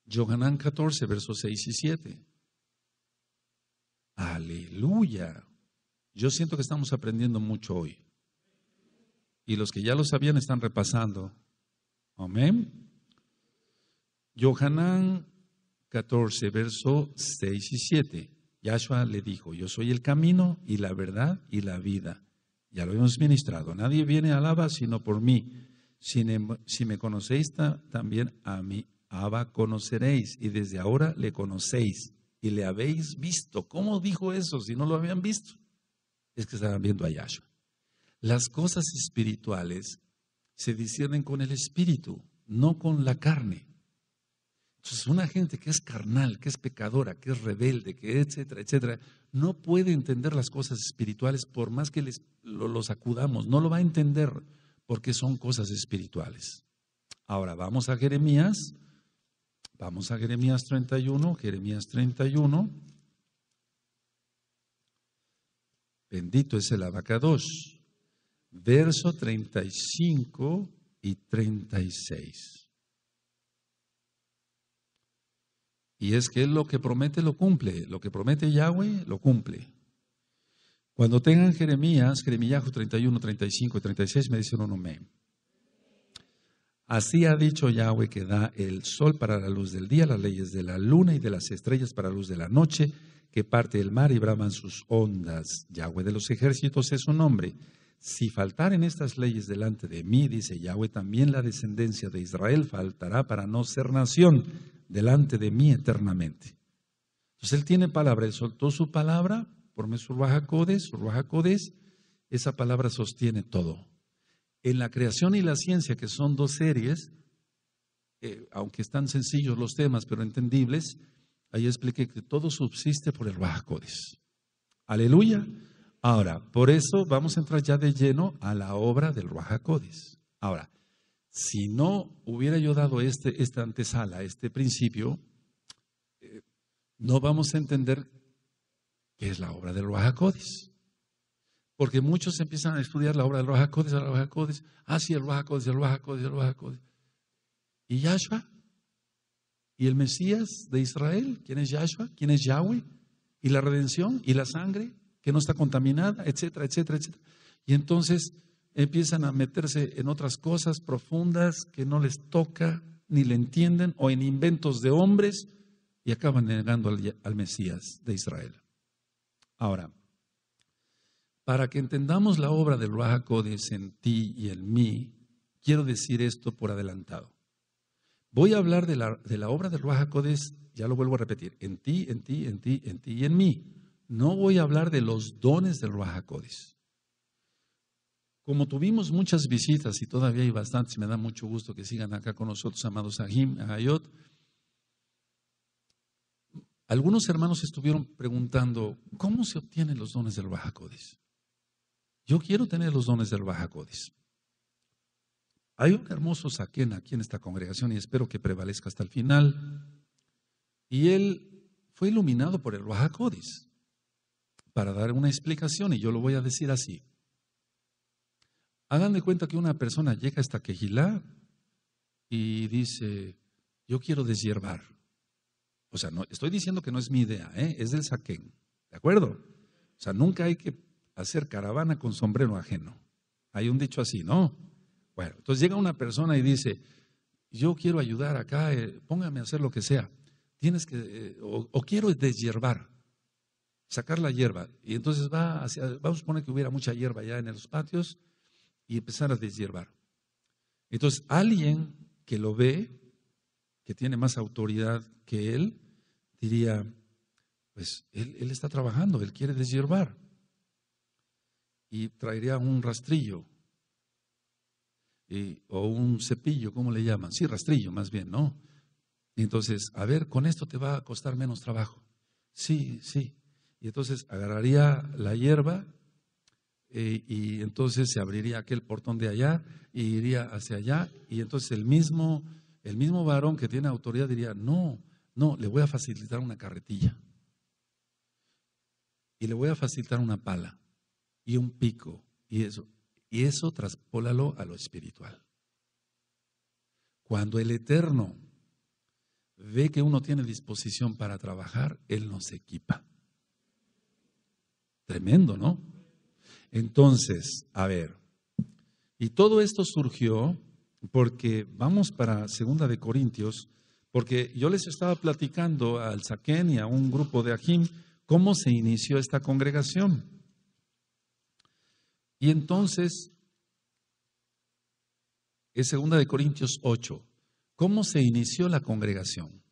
Yohanan 14, versos 6 y 7. Aleluya. Yo siento que estamos aprendiendo mucho hoy. Y los que ya lo sabían están repasando. Amén. Johanán 14, verso 6 y 7. Yahshua le dijo, yo soy el camino y la verdad y la vida. Ya lo hemos ministrado. Nadie viene al Abba sino por mí. Em, si me conocéis también a mí, Abba conoceréis. Y desde ahora le conocéis y le habéis visto. ¿Cómo dijo eso si no lo habían visto? es que estaban viendo a Yahshua. Las cosas espirituales se disciernen con el espíritu, no con la carne. Entonces, una gente que es carnal, que es pecadora, que es rebelde, que etcétera, etcétera, no puede entender las cosas espirituales por más que les, los acudamos, no lo va a entender porque son cosas espirituales. Ahora vamos a Jeremías, vamos a Jeremías 31, Jeremías 31. Bendito es el 2, Verso 35 y 36. Y es que lo que promete lo cumple, lo que promete Yahweh lo cumple. Cuando tengan Jeremías, Jeremías 31, 35 y 36, me dicen uno me. Así ha dicho Yahweh que da el sol para la luz del día, las leyes de la luna y de las estrellas para la luz de la noche, que parte del mar y braman sus ondas. Yahweh de los ejércitos es su nombre. Si faltaren estas leyes delante de mí, dice Yahweh, también la descendencia de Israel faltará para no ser nación delante de mí eternamente. Entonces él tiene palabra, él soltó su palabra, por su esa palabra sostiene todo. En la creación y la ciencia, que son dos series, eh, aunque están sencillos los temas, pero entendibles, Ahí expliqué que todo subsiste por el wahacodes. Aleluya. Ahora, por eso vamos a entrar ya de lleno a la obra del wahacodes. Ahora, si no hubiera yo dado este, esta antesala, este principio, eh, no vamos a entender qué es la obra del wahacodes. Porque muchos empiezan a estudiar la obra del wahacodes, ah, el ah, el wahacodes, el wahacodes, el wahacodes. ¿Y Yahshua? y el Mesías de Israel, quién es Yahshua, quién es Yahweh, y la redención, y la sangre que no está contaminada, etcétera, etcétera, etcétera. Y entonces empiezan a meterse en otras cosas profundas que no les toca ni le entienden, o en inventos de hombres, y acaban negando al, Mesías de Israel. Ahora, para que entendamos la obra del Ruach en ti y en mí, quiero decir esto por adelantado. Voy a hablar de la, obra del Ruach ya lo vuelvo a repetir, en ti, en ti, en ti, en ti y en mí. No voy a hablar de los dones del Ruach Como tuvimos muchas visitas y todavía hay bastantes, me da mucho gusto que sigan acá con nosotros, amados Ahim, Ayot. Algunos hermanos estuvieron preguntando, ¿cómo se obtienen los dones del Codis? Yo quiero tener los dones del Ruajacodis. Hay un hermoso saquén aquí en esta congregación y espero que prevalezca hasta el final. Y él fue iluminado por el Oaxacodis, para dar una explicación y yo lo voy a decir así. Hagan de cuenta que una persona llega hasta Quejilá y dice, yo quiero deshiervar. O sea, no, estoy diciendo que no es mi idea, ¿eh? es del saquén, ¿de acuerdo? O sea, nunca hay que hacer caravana con sombrero ajeno. Hay un dicho así, ¿no? Bueno, entonces llega una persona y dice, yo quiero ayudar acá, eh, póngame a hacer lo que sea. Tienes que, eh, o, quiero deshiervar, sacar la hierba. Y entonces va hacia, vamos a suponer que hubiera mucha hierba ya en los patios y empezar a deshiervar. Entonces alguien que lo ve, que tiene más autoridad que él, diría, pues él, él está trabajando, él quiere deshiervar. Y traería un rastrillo o un cepillo, ¿cómo le llaman? Sí, rastrillo más bien, ¿no? Y entonces, a ver, con esto te va a costar menos trabajo. Sí, sí. Y entonces agarraría la hierba eh, y entonces se abriría aquel portón de allá y iría hacia allá y entonces el mismo, el mismo varón que tiene autoridad diría, no, no, le voy a facilitar una carretilla y le voy a facilitar una pala y un pico y eso. Y eso traspólalo a lo espiritual. Cuando el Eterno ve que uno tiene disposición para trabajar, Él nos equipa. Tremendo, ¿no? Entonces, a ver, y todo esto surgió porque vamos para Segunda de Corintios, porque yo les estaba platicando al Saquén y a un grupo de Ajim cómo se inició esta congregación. Y entonces, en 2 de Corintios 8. ¿Cómo se inició la congregación?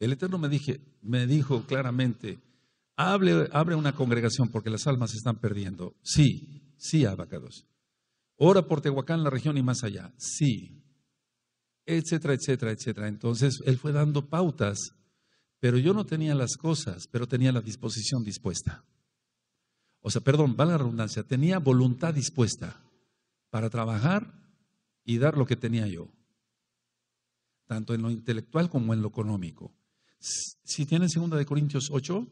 El Eterno me, me dijo claramente, abre una congregación porque las almas se están perdiendo. Sí, sí, abacados. Ora por Tehuacán, la región y más allá. Sí, etcétera, etcétera, etcétera. Entonces, él fue dando pautas, pero yo no tenía las cosas, pero tenía la disposición dispuesta o sea, perdón, va la redundancia, tenía voluntad dispuesta para trabajar y dar lo que tenía yo, tanto en lo intelectual como en lo económico. Si tienen 2 de Corintios 8,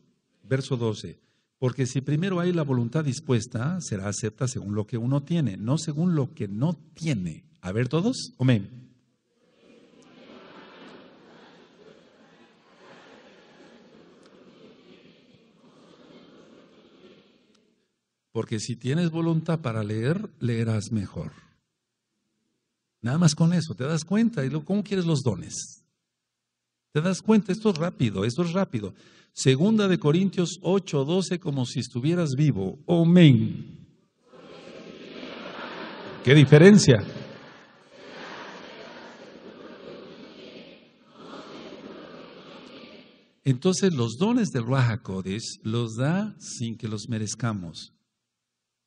verso 12, porque si primero hay la voluntad dispuesta, será acepta según lo que uno tiene, no según lo que no tiene. A ver todos, amén. Porque si tienes voluntad para leer, leerás mejor. Nada más con eso, te das cuenta. ¿Y cómo quieres los dones? Te das cuenta, esto es rápido, esto es rápido. Segunda de Corintios 8, 12, como si estuvieras vivo. Amén. ¿Qué diferencia? Entonces los dones del Codis los da sin que los merezcamos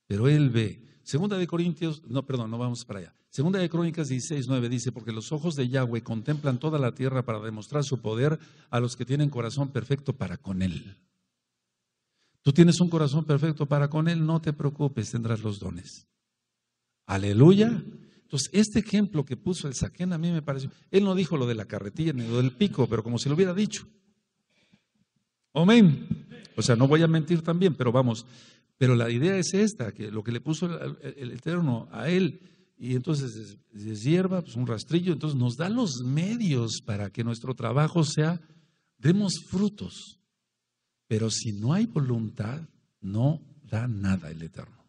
pero Él ve. Segunda de Corintios, no, perdón, no vamos para allá. Segunda de Crónicas 16, 9 dice, porque los ojos de Yahweh contemplan toda la tierra para demostrar su poder a los que tienen corazón perfecto para con Él. Tú tienes un corazón perfecto para con Él, no te preocupes, tendrás los dones. Aleluya. Entonces, este ejemplo que puso el Saquén a mí me pareció, él no dijo lo de la carretilla ni lo del pico, pero como si lo hubiera dicho. Amén. O sea, no voy a mentir también, pero vamos, pero la idea es esta, que lo que le puso el, Eterno a él, y entonces hierba, pues un rastrillo, entonces nos da los medios para que nuestro trabajo sea, demos frutos. Pero si no hay voluntad, no da nada el Eterno.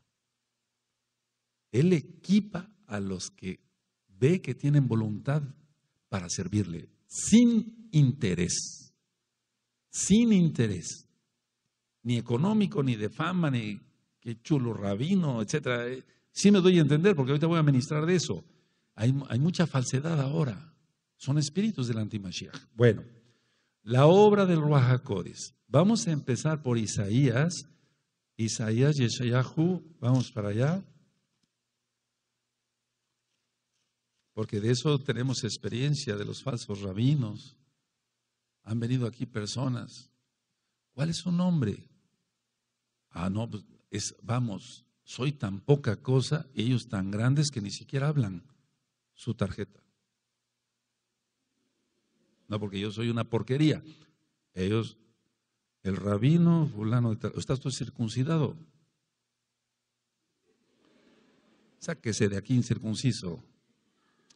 Él equipa a los que ve que tienen voluntad para servirle, sin interés, sin interés ni económico, ni de fama, ni qué chulo rabino, etcétera. Eh, sí me doy a entender, porque ahorita voy a ministrar de eso. Hay, mucha falsedad ahora. Son espíritus del antimashiach. Bueno, la obra del Ruajacodes. Vamos a empezar por Isaías. Isaías Yeshayahu, vamos para allá. Porque de eso tenemos experiencia, de los falsos rabinos. Han venido aquí personas. ¿Cuál es su nombre? Ah, no, pues, es, vamos, soy tan poca cosa, ellos tan grandes que ni siquiera hablan su tarjeta. No, porque yo soy una porquería. Ellos, el rabino, fulano, estás tú circuncidado. Sáquese de aquí incircunciso.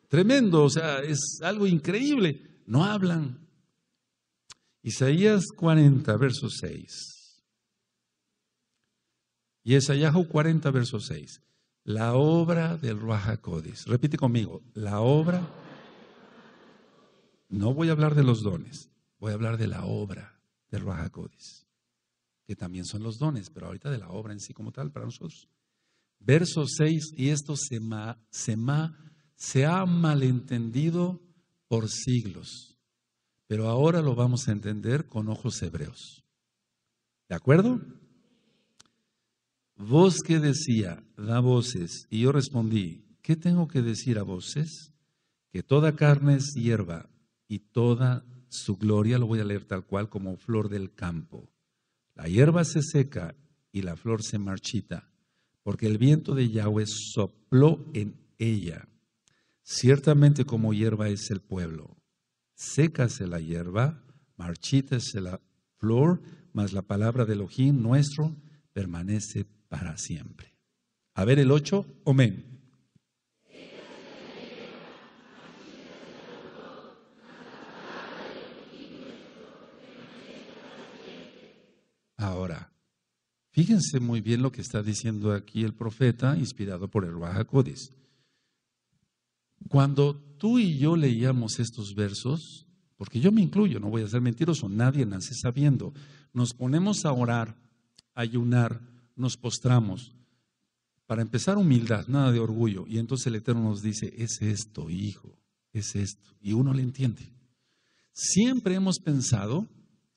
Tremendo, o sea, es algo increíble. No hablan. Isaías 40, verso 6. Y Esayahu 40, verso 6. La obra del Ruajacodis. Repite conmigo, la obra. No voy a hablar de los dones, voy a hablar de la obra del Ruajacodis, que también son los dones, pero ahorita de la obra en sí como tal para nosotros. Verso 6, y esto se, se, se ha malentendido por siglos, pero ahora lo vamos a entender con ojos hebreos. ¿De acuerdo? Vos que decía, da voces. Y yo respondí, ¿qué tengo que decir a voces? Que toda carne es hierba y toda su gloria, lo voy a leer tal cual, como flor del campo. La hierba se seca y la flor se marchita, porque el viento de Yahweh sopló en ella. Ciertamente como hierba es el pueblo. Sécase la hierba, marchítese la flor, mas la palabra de Elohim nuestro permanece para siempre. A ver el 8, amén. Ahora, fíjense muy bien lo que está diciendo aquí el profeta, inspirado por el Baja Cuando tú y yo leíamos estos versos, porque yo me incluyo, no voy a ser mentiroso, nadie nace sabiendo, nos ponemos a orar, ayunar, nos postramos. Para empezar, humildad, nada de orgullo. Y entonces el Eterno nos dice, es esto, hijo, es esto. Y uno le entiende. Siempre hemos pensado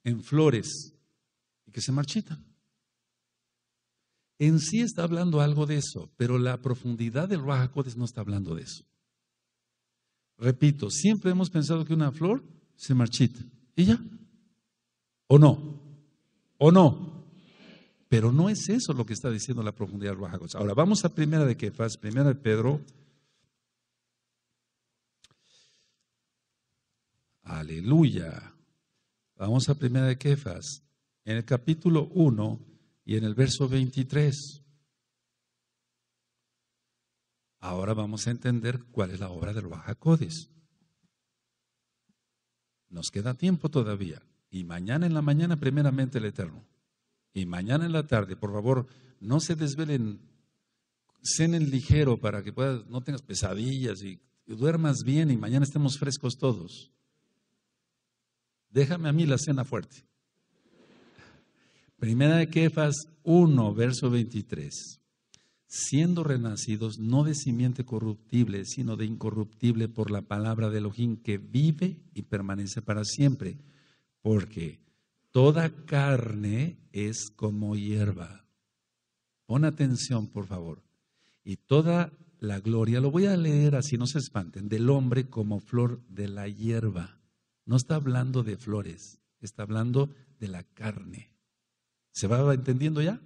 en flores y que se marchitan. En sí está hablando algo de eso, pero la profundidad del Rajacodes no está hablando de eso. Repito, siempre hemos pensado que una flor se marchita. ¿Y ya? ¿O no? ¿O no? Pero no es eso lo que está diciendo la profundidad los Ruajacos. Ahora vamos a primera de Kefas, primera de Pedro. Aleluya. Vamos a primera de Kefas, en el capítulo 1 y en el verso 23. Ahora vamos a entender cuál es la obra los Bajacodes. Nos queda tiempo todavía. Y mañana en la mañana, primeramente, el Eterno. Y mañana en la tarde, por favor, no se desvelen, cenen ligero para que no tengas pesadillas y, duermas bien y mañana estemos frescos todos. Déjame a mí la cena fuerte. Primera de Kefas 1, verso 23. Siendo renacidos no de simiente corruptible, sino de incorruptible por la palabra de Elohim que vive y permanece para siempre. Porque toda carne es como hierba. Pon atención, por favor. Y toda la gloria, lo voy a leer así, no se espanten, del hombre como flor de la hierba. No está hablando de flores, está hablando de la carne. ¿Se va entendiendo ya?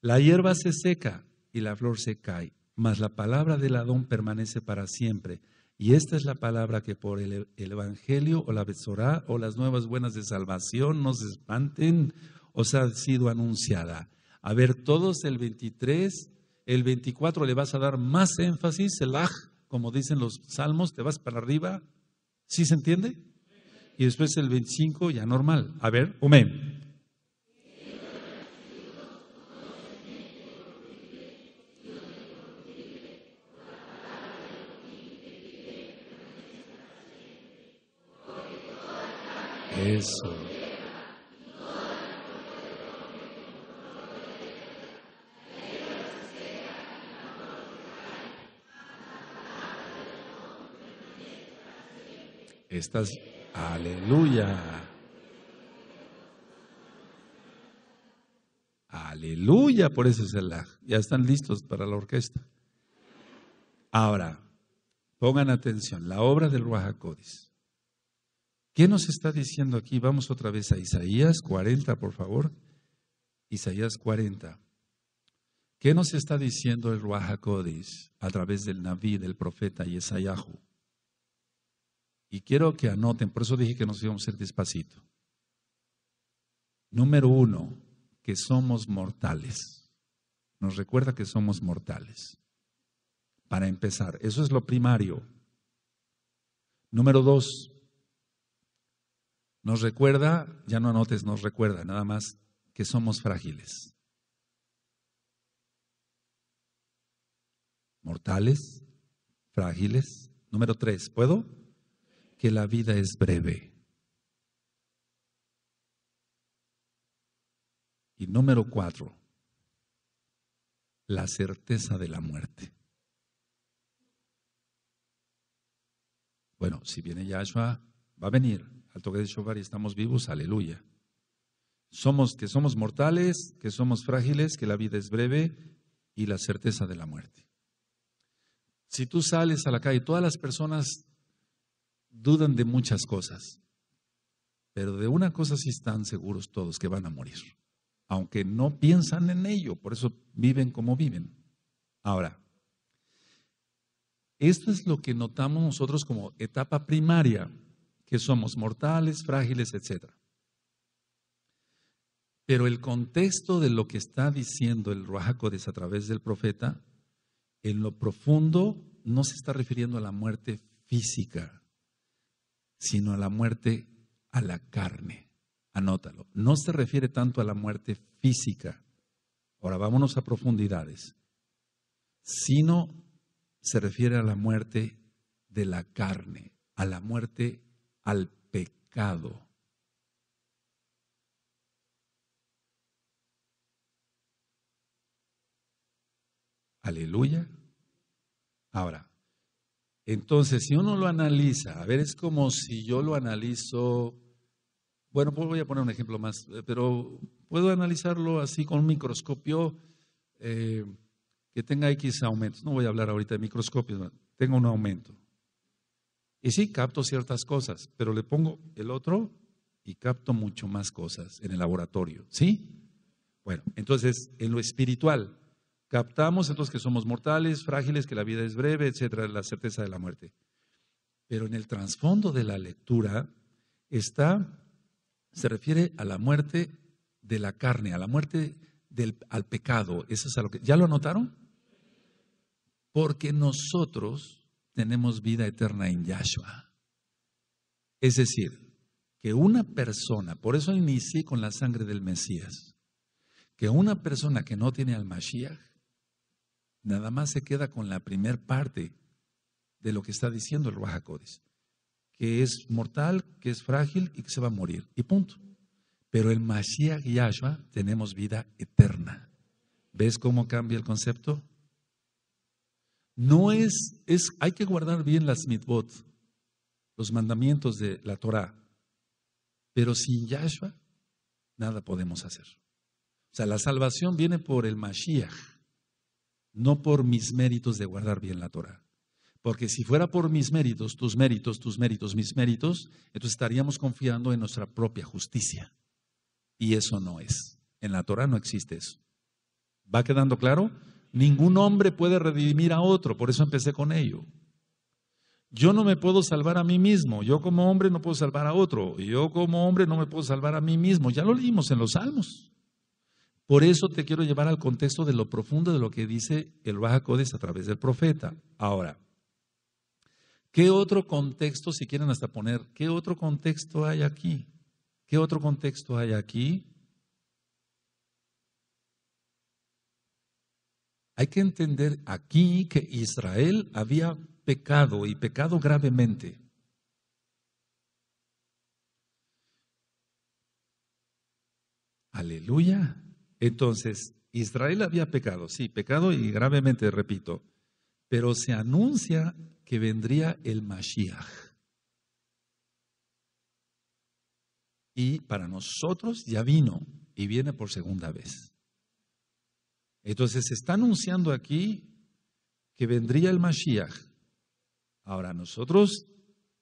La hierba se seca y la flor se cae, mas la palabra del Adón permanece para siempre. Y esta es la palabra que por el, Evangelio o la Besorá o las nuevas buenas de salvación nos espanten, os ha sido anunciada. A ver, todos el 23, el 24 le vas a dar más énfasis, el aj, como dicen los salmos, te vas para arriba. ¿Sí se entiende? Y después el 25 ya normal. A ver, amén. Eso. estás, aleluya. Aleluya por ese la Ya están listos para la orquesta. Ahora, pongan atención, la obra del Codis. ¿Qué nos está diciendo aquí? Vamos otra vez a Isaías 40, por favor. Isaías 40. ¿Qué nos está diciendo el Ruach a través del Naví, del profeta Yesayahu? Y quiero que anoten, por eso dije que nos íbamos a ir despacito. Número uno, que somos mortales. Nos recuerda que somos mortales. Para empezar, eso es lo primario. Número dos, nos recuerda, ya no anotes, nos recuerda nada más que somos frágiles, mortales, frágiles. Número tres, ¿puedo? Que la vida es breve. Y número cuatro, la certeza de la muerte. Bueno, si viene Yahshua, va a venir, al toque de shofar y estamos vivos, aleluya. Somos que somos mortales, que somos frágiles, que la vida es breve y la certeza de la muerte. Si tú sales a la calle, todas las personas dudan de muchas cosas, pero de una cosa sí están seguros todos, que van a morir, aunque no piensan en ello, por eso viven como viven. Ahora, esto es lo que notamos nosotros como etapa primaria que somos mortales, frágiles, etc. Pero el contexto de lo que está diciendo el Ruajacodes a través del profeta, en lo profundo no se está refiriendo a la muerte física, sino a la muerte a la carne. Anótalo. No se refiere tanto a la muerte física. Ahora vámonos a profundidades. Sino se refiere a la muerte de la carne, a la muerte al pecado. Aleluya. Ahora, entonces, si uno lo analiza, a ver, es como si yo lo analizo, bueno, pues voy a poner un ejemplo más, eh, pero puedo analizarlo así con un microscopio eh, que tenga X aumentos. No voy a hablar ahorita de microscopios, tengo un aumento. Y sí, capto ciertas cosas, pero le pongo el otro y capto mucho más cosas en el laboratorio, ¿sí? Bueno, entonces, en lo espiritual, captamos entonces que somos mortales, frágiles, que la vida es breve, etcétera, la certeza de la muerte. Pero en el trasfondo de la lectura está, se refiere a la muerte de la carne, a la muerte del, al pecado. Eso es a lo que, ¿Ya lo anotaron? Porque nosotros tenemos vida eterna en Yahshua. Es decir, que una persona, por eso inicié con la sangre del Mesías, que una persona que no tiene al Mashiach, nada más se queda con la primera parte de lo que está diciendo el Ruajacodes, que es mortal, que es frágil y que se va a morir, y punto. Pero el Mashiach Yahshua tenemos vida eterna. ¿Ves cómo cambia el concepto? No es, es, hay que guardar bien las mitvot, los mandamientos de la Torah. Pero sin Yahshua, nada podemos hacer. O sea, la salvación viene por el Mashiach, no por mis méritos de guardar bien la Torah. Porque si fuera por mis méritos, tus méritos, tus méritos, mis méritos, entonces estaríamos confiando en nuestra propia justicia. Y eso no es. En la Torah no existe eso. ¿Va quedando claro? Ningún hombre puede redimir a otro, por eso empecé con ello. Yo no me puedo salvar a mí mismo, yo como hombre no puedo salvar a otro, yo como hombre no me puedo salvar a mí mismo, ya lo leímos en los Salmos. Por eso te quiero llevar al contexto de lo profundo de lo que dice el Baja a través del profeta. Ahora, ¿qué otro contexto, si quieren hasta poner, qué otro contexto hay aquí? ¿Qué otro contexto hay aquí? Hay que entender aquí que Israel había pecado y pecado gravemente. Aleluya. Entonces, Israel había pecado, sí, pecado y gravemente, repito, pero se anuncia que vendría el Mashiach. Y para nosotros ya vino y viene por segunda vez. Entonces se está anunciando aquí que vendría el Mashiach. Ahora nosotros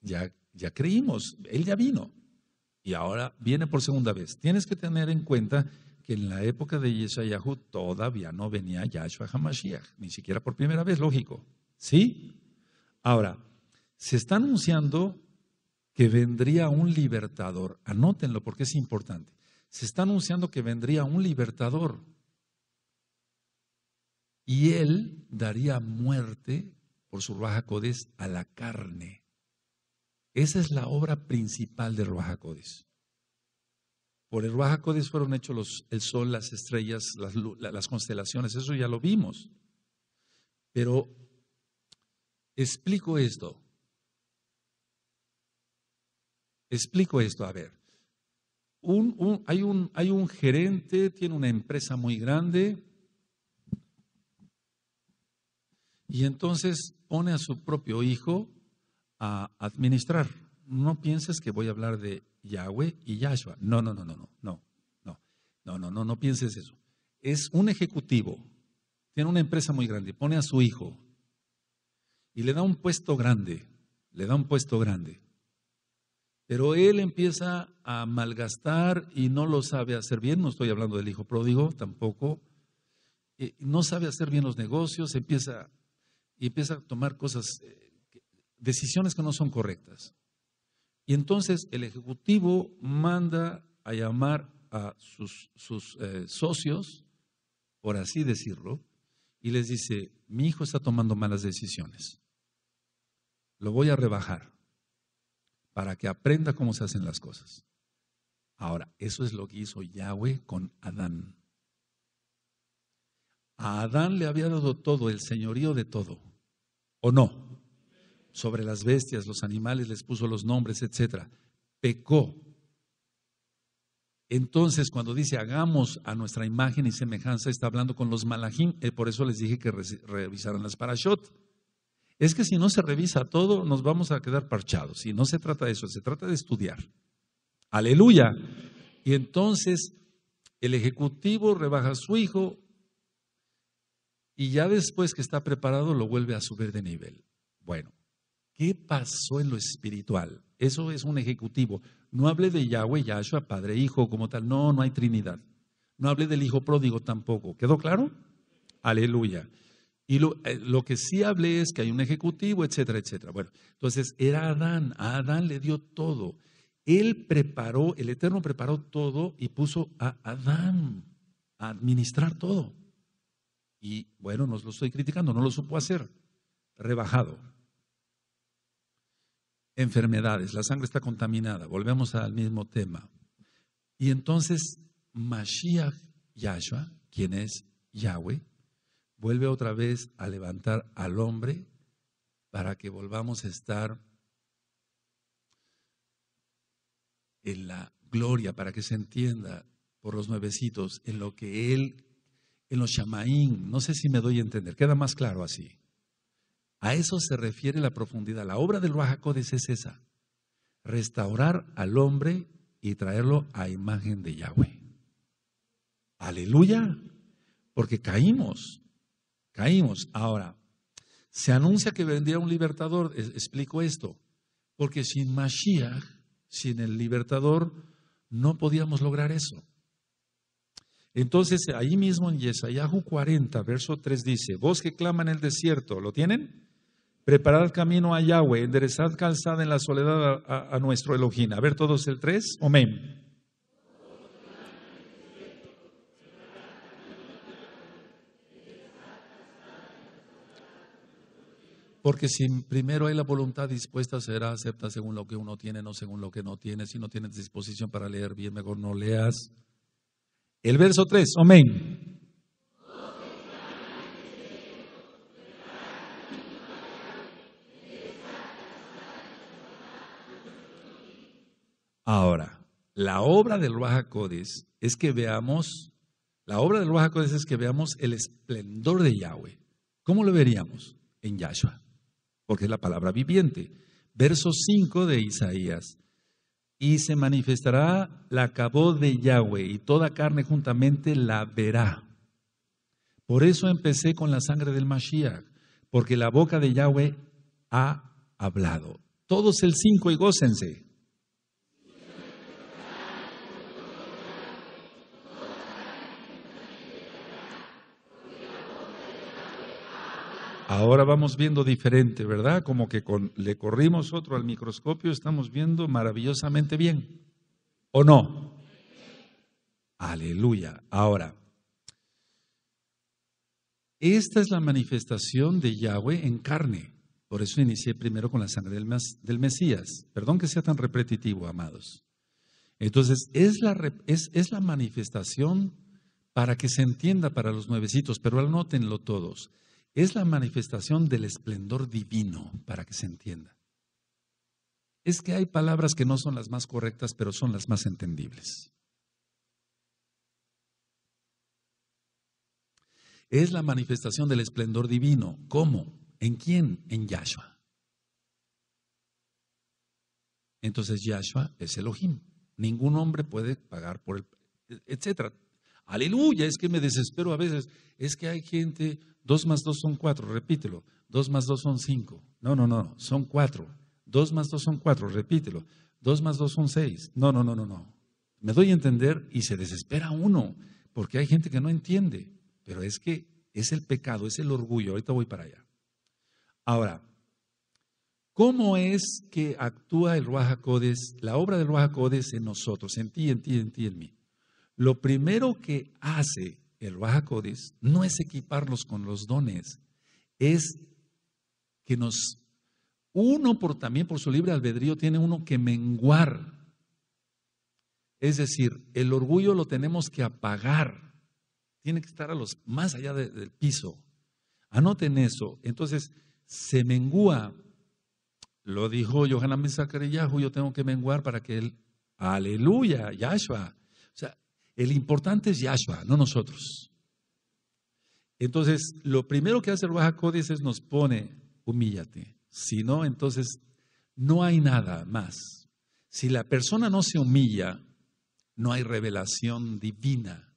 ya, creímos, él ya vino y ahora viene por segunda vez. Tienes que tener en cuenta que en la época de Yeshayahu todavía no venía Yahshua HaMashiach, ni siquiera por primera vez, lógico. ¿Sí? Ahora, se está anunciando que vendría un libertador. Anótenlo porque es importante. Se está anunciando que vendría un libertador y él daría muerte por su Ruajacodes a la carne. Esa es la obra principal de Ruajacodes. Por el Ruajacodes fueron hechos el sol, las estrellas, las, constelaciones, eso ya lo vimos. Pero explico esto. Explico esto, a ver. hay un gerente, tiene una empresa muy grande, Y entonces pone a su propio hijo a administrar. No pienses que voy a hablar de Yahweh y Yahshua. No, no, no, no, no, no, no, no, no, no, no pienses eso. Es un ejecutivo, tiene una empresa muy grande, pone a su hijo y le da un puesto grande, le da un puesto grande. Pero él empieza a malgastar y no lo sabe hacer bien. No estoy hablando del hijo pródigo tampoco. Eh, no sabe hacer bien los negocios, empieza y empieza a tomar cosas, eh, decisiones que no son correctas. Y entonces el Ejecutivo manda a llamar a sus, eh, socios, por así decirlo, y les dice, mi hijo está tomando malas decisiones, lo voy a rebajar para que aprenda cómo se hacen las cosas. Ahora, eso es lo que hizo Yahweh con Adán. A Adán le había dado todo, el señorío de todo. ¿O no? Sobre las bestias, los animales les puso los nombres, etcétera. Pecó. Entonces, cuando dice hagamos a nuestra imagen y semejanza, está hablando con los malajim. Eh, por eso les dije que revisaran las parashot. Es que si no se revisa todo, nos vamos a quedar parchados. Y no se trata de eso, se trata de estudiar. Aleluya. Y entonces el ejecutivo rebaja a su hijo y ya después que está preparado lo vuelve a subir de nivel. Bueno, ¿qué pasó en lo espiritual? Eso es un ejecutivo. No hable de Yahweh, Yahshua, Padre, Hijo, como tal. No, no hay Trinidad. No hable del Hijo Pródigo tampoco. ¿Quedó claro? Aleluya. Y lo, eh, lo, que sí hablé es que hay un ejecutivo, etcétera, etcétera. Bueno, entonces era Adán. A Adán le dio todo. Él preparó, el Eterno preparó todo y puso a Adán a administrar todo. Y bueno, no lo estoy criticando, no lo supo hacer. Rebajado. Enfermedades, la sangre está contaminada. Volvemos al mismo tema. Y entonces Mashiach Yahshua, quien es Yahweh, vuelve otra vez a levantar al hombre para que volvamos a estar en la gloria, para que se entienda por los nuevecitos, en lo que Él en los Shamaín. No sé si me doy a entender, queda más claro así. A eso se refiere la profundidad. La obra del Ruajacodes es esa: restaurar al hombre y traerlo a imagen de Yahweh. Aleluya, porque caímos, caímos. Ahora, se anuncia que vendría un libertador, explico esto, porque sin Mashiach, sin el libertador, no podíamos lograr eso. Entonces, ahí mismo en Yesayahu 40, verso 3 dice, Vos que clama en el desierto, ¿lo tienen? Preparad camino a Yahweh, enderezad calzada en la soledad a, nuestro Elohim. A ver todos el 3, amén. Porque si primero hay la voluntad dispuesta, será acepta según lo que uno tiene, no según lo que no tiene. Si no tienes disposición para leer bien, mejor no leas. El verso 3, amén. Ahora, la obra del Ruajacodes es que veamos, la obra del Ruajacodes es que veamos el esplendor de Yahweh. ¿Cómo lo veríamos? En Yahshua, porque es la palabra viviente. Verso 5 de Isaías y se manifestará la cabo de Yahweh y toda carne juntamente la verá. Por eso empecé con la sangre del Mashiach, porque la boca de Yahweh ha hablado. Todos el cinco y gócense. Ahora vamos viendo diferente, ¿verdad? Como que con, le corrimos otro al microscopio, estamos viendo maravillosamente bien. ¿O no? Aleluya. Ahora, esta es la manifestación de Yahweh en carne. Por eso inicié primero con la sangre del, Mesías. Perdón que sea tan repetitivo, amados. Entonces, es la, es la manifestación para que se entienda para los nuevecitos, pero anótenlo todos es la manifestación del esplendor divino, para que se entienda. Es que hay palabras que no son las más correctas, pero son las más entendibles. Es la manifestación del esplendor divino. ¿Cómo? ¿En quién? En Yahshua. Entonces Yahshua es Elohim. Ningún hombre puede pagar por el, etcétera. Aleluya, es que me desespero a veces. Es que hay gente, dos más dos son cuatro, repítelo. Dos más dos son cinco. No, no, no, son cuatro. Dos más dos son cuatro, repítelo. Dos más dos son seis. No, no, no, no, no. Me doy a entender y se desespera uno, porque hay gente que no entiende. Pero es que es el pecado, es el orgullo. Ahorita voy para allá. Ahora, ¿cómo es que actúa el Ruajacodes, la obra del Ruajacodes en nosotros, en ti, en ti, en ti, en mí? Lo primero que hace el Baja no es equiparlos con los dones, es que nos, uno por, también por su libre albedrío tiene uno que menguar. Es decir, el orgullo lo tenemos que apagar. Tiene que estar a los más allá del piso. Anoten eso. Entonces, se mengúa. Lo dijo Yohanan Yahu, yo tengo que menguar para que él, aleluya, Yahshua. O sea, el importante es Yahshua, no nosotros. Entonces, lo primero que hace el Baja es nos pone, humíllate. Si no, entonces no hay nada más. Si la persona no se humilla, no hay revelación divina.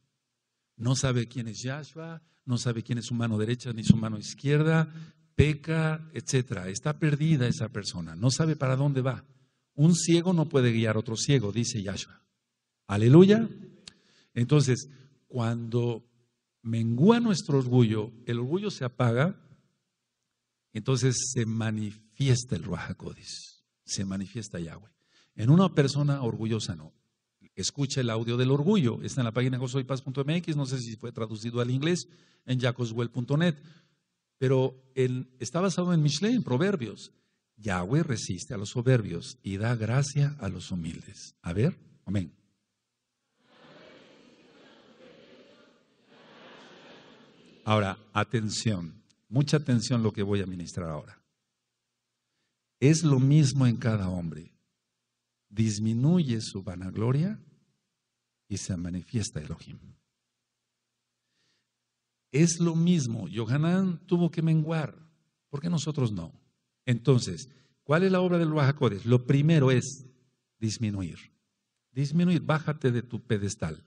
No sabe quién es Yahshua, no sabe quién es su mano derecha ni su mano izquierda, peca, etcétera. Está perdida esa persona, no sabe para dónde va. Un ciego no puede guiar a otro ciego, dice Yahshua. Aleluya. Entonces, cuando mengua nuestro orgullo, el orgullo se apaga, entonces se manifiesta el Ruajacodis, se manifiesta Yahweh. En una persona orgullosa no. Escucha el audio del orgullo, está en la página gozoypaz.mx, no sé si fue traducido al inglés, en jacoswell.net, pero está basado en Mishle, en Proverbios. Yahweh resiste a los soberbios y da gracia a los humildes. A ver, amén. Ahora, atención, mucha atención lo que voy a ministrar ahora. Es lo mismo en cada hombre. Disminuye su vanagloria y se manifiesta Elohim. Es lo mismo. Yohanan tuvo que menguar. ¿Por qué nosotros no? Entonces, ¿cuál es la obra del Bajacodes? Lo primero es disminuir. Disminuir, bájate de tu pedestal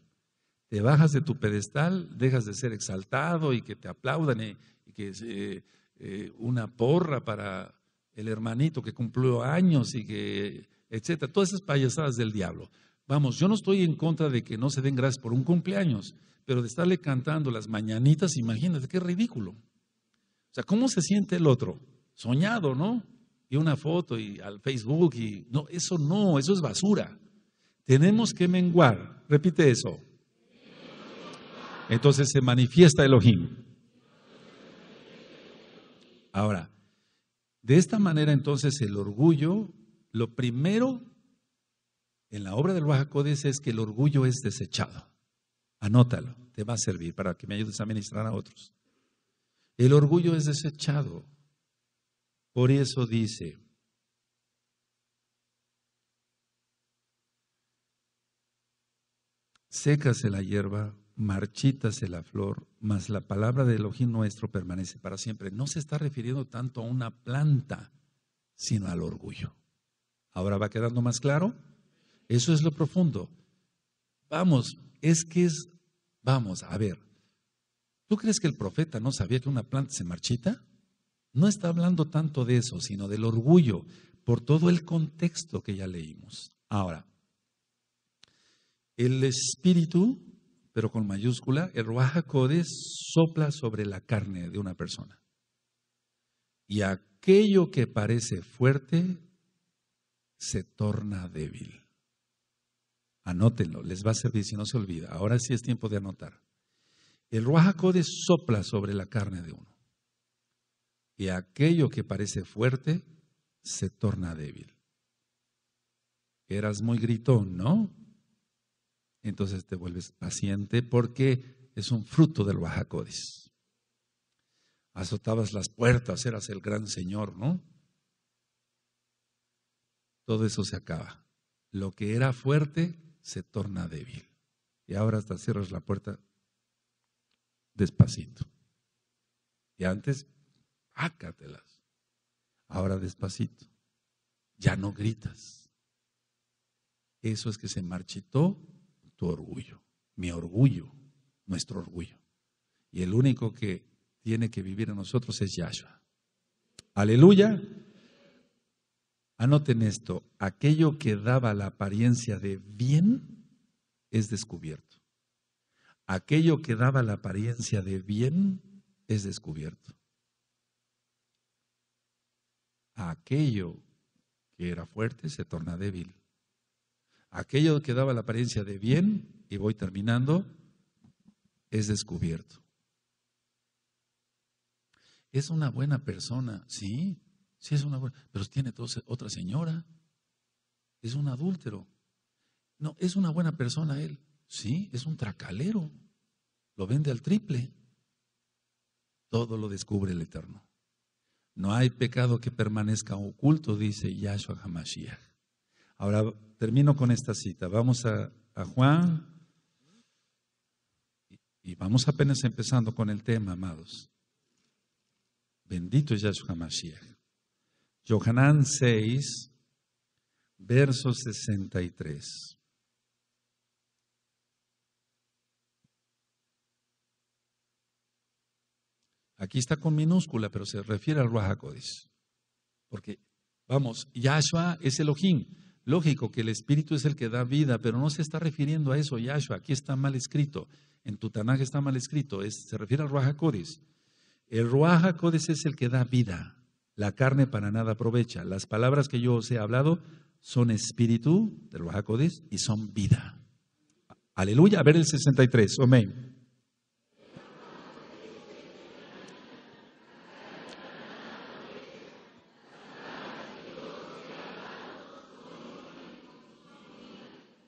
te bajas de tu pedestal, dejas de ser exaltado y que te aplaudan y, que es eh, eh, una porra para el hermanito que cumplió años y que, etcétera, todas esas payasadas del diablo. Vamos, yo no estoy en contra de que no se den gracias por un cumpleaños, pero de estarle cantando las mañanitas, imagínate, qué ridículo. O sea, ¿cómo se siente el otro? Soñado, ¿no? Y una foto y al Facebook y no, eso no, eso es basura. Tenemos que menguar, repite eso, entonces se manifiesta Elohim. Ahora, de esta manera entonces el orgullo, lo primero en la obra del Bajacodes es que el orgullo es desechado. Anótalo, te va a servir para que me ayudes a ministrar a otros. El orgullo es desechado. Por eso dice, sécase la hierba marchítase la flor, mas la palabra de Elohim nuestro permanece para siempre. No se está refiriendo tanto a una planta, sino al orgullo. ¿Ahora va quedando más claro? Eso es lo profundo. Vamos, es que es, vamos, a ver, ¿tú crees que el profeta no sabía que una planta se marchita? No está hablando tanto de eso, sino del orgullo, por todo el contexto que ya leímos. Ahora, el espíritu pero con mayúscula, el Ruajacodes sopla sobre la carne de una persona. Y aquello que parece fuerte se torna débil. Anótenlo, les va a servir si no se olvida. Ahora sí es tiempo de anotar. El Ruajacodes sopla sobre la carne de uno. Y aquello que parece fuerte se torna débil. Eras muy gritón, ¿no? entonces te vuelves paciente porque es un fruto del Bajacodis. Azotabas las puertas, eras el gran señor, ¿no? Todo eso se acaba. Lo que era fuerte se torna débil. Y ahora hasta cierras la puerta despacito. Y antes, ácatelas. Ahora despacito. Ya no gritas. Eso es que se marchitó tu orgullo, mi orgullo, nuestro orgullo. Y el único que tiene que vivir en nosotros es Yahshua. Aleluya. Anoten esto, aquello que daba la apariencia de bien es descubierto. Aquello que daba la apariencia de bien es descubierto. Aquello que era fuerte se torna débil aquello que daba la apariencia de bien, y voy terminando, es descubierto. Es una buena persona, sí, sí es una buena, pero tiene otra señora, es un adúltero. No, es una buena persona él, sí, es un tracalero, lo vende al triple. Todo lo descubre el Eterno. No hay pecado que permanezca oculto, dice Yahshua Hamashiach. Ahora termino con esta cita. Vamos a, Juan y vamos apenas empezando con el tema, amados. Bendito es Yahshua Mashiach. Yohanan 6, verso 63. Aquí está con minúscula, pero se refiere al Ruach Porque, vamos, Yahshua es Elohim. Lógico que el Espíritu es el que da vida, pero no se está refiriendo a eso, Yahshua. Aquí está mal escrito. En tu está mal escrito. se refiere al Ruajacodes. El Ruajacodes es el que da vida. La carne para nada aprovecha. Las palabras que yo os he hablado son espíritu del Ruajacodes y son vida. Aleluya. A ver el 63. Amén.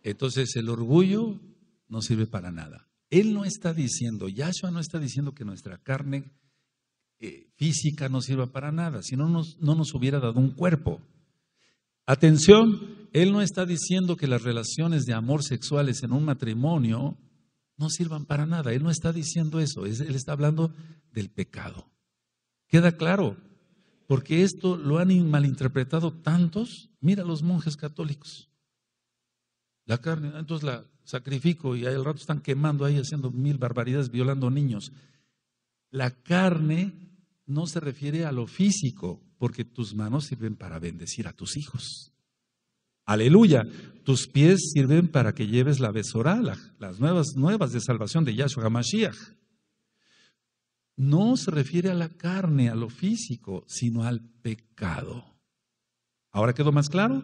Entonces el orgullo no sirve para nada. Él no está diciendo, Yahshua no está diciendo que nuestra carne eh, física no sirva para nada, si no no nos hubiera dado un cuerpo. Atención, Él no está diciendo que las relaciones de amor sexuales en un matrimonio no sirvan para nada. Él no está diciendo eso, Él está hablando del pecado. ¿Queda claro? Porque esto lo han malinterpretado tantos. Mira los monjes católicos. La carne, ah, entonces la sacrifico y al rato están quemando ahí haciendo mil barbaridades, violando niños. La carne no se refiere a lo físico, porque tus manos sirven para bendecir a tus hijos. Aleluya. Tus pies sirven para que lleves la besorá, las nuevas nuevas de salvación de Yahshua Mashiach. No se refiere a la carne, a lo físico, sino al pecado. ¿Ahora quedó más claro?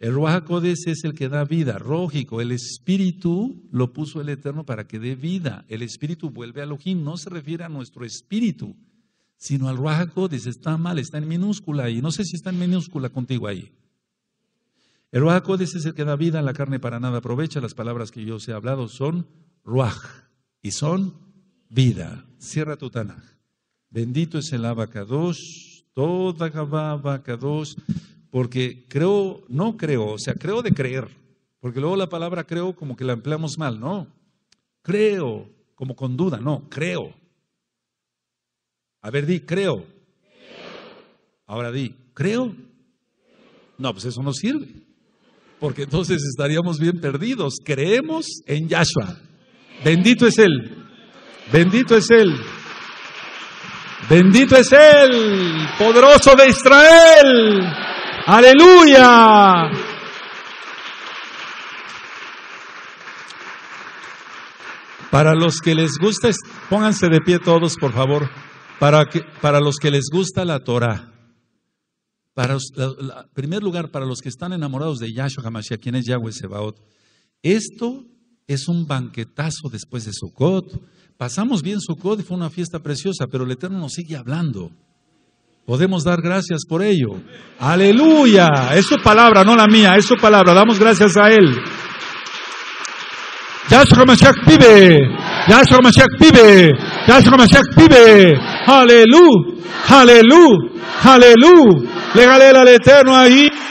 El Ruajacodes es el que da vida, Rógico, el espíritu lo puso el Eterno para que dé vida. El espíritu vuelve al ojín, no se refiere a nuestro espíritu, sino al Ruajacodes. Está mal, está en minúscula y no sé si está en minúscula contigo ahí. El Ruajacodes es el que da vida, la carne para nada aprovecha. Las palabras que yo os he hablado son Ruaj y son vida. Cierra tu Tanaj. Bendito es el Abacados, toda Gabá Abacados porque creo, no creo, o sea, creo de creer, porque luego la palabra creo como que la empleamos mal, no, creo, como con duda, no, creo. A ver, di, creo. Ahora di, creo. No, pues eso no sirve, porque entonces estaríamos bien perdidos. Creemos en Yahshua. Bendito es Él. Bendito es Él. Bendito es Él, poderoso de Israel. Aleluya. Para los que les gusta, pónganse de pie todos, por favor. Para, los que les gusta la Torah. Para, en primer lugar, para los que están enamorados de Yahshua HaMashiach, quien es Yahweh Sebaot. Esto es un banquetazo después de Sukkot. Pasamos bien Sukkot y fue una fiesta preciosa, pero el Eterno nos sigue hablando. Podemos dar gracias por ello. Aleluya. Es su palabra, no la mía, es su palabra. Damos gracias a Él. Yahshua Mashiach vive. Yahshua Mashiach vive. Yahshua Mashiach vive. Aleluya. Aleluya. Aleluya. Le al Eterno ahí.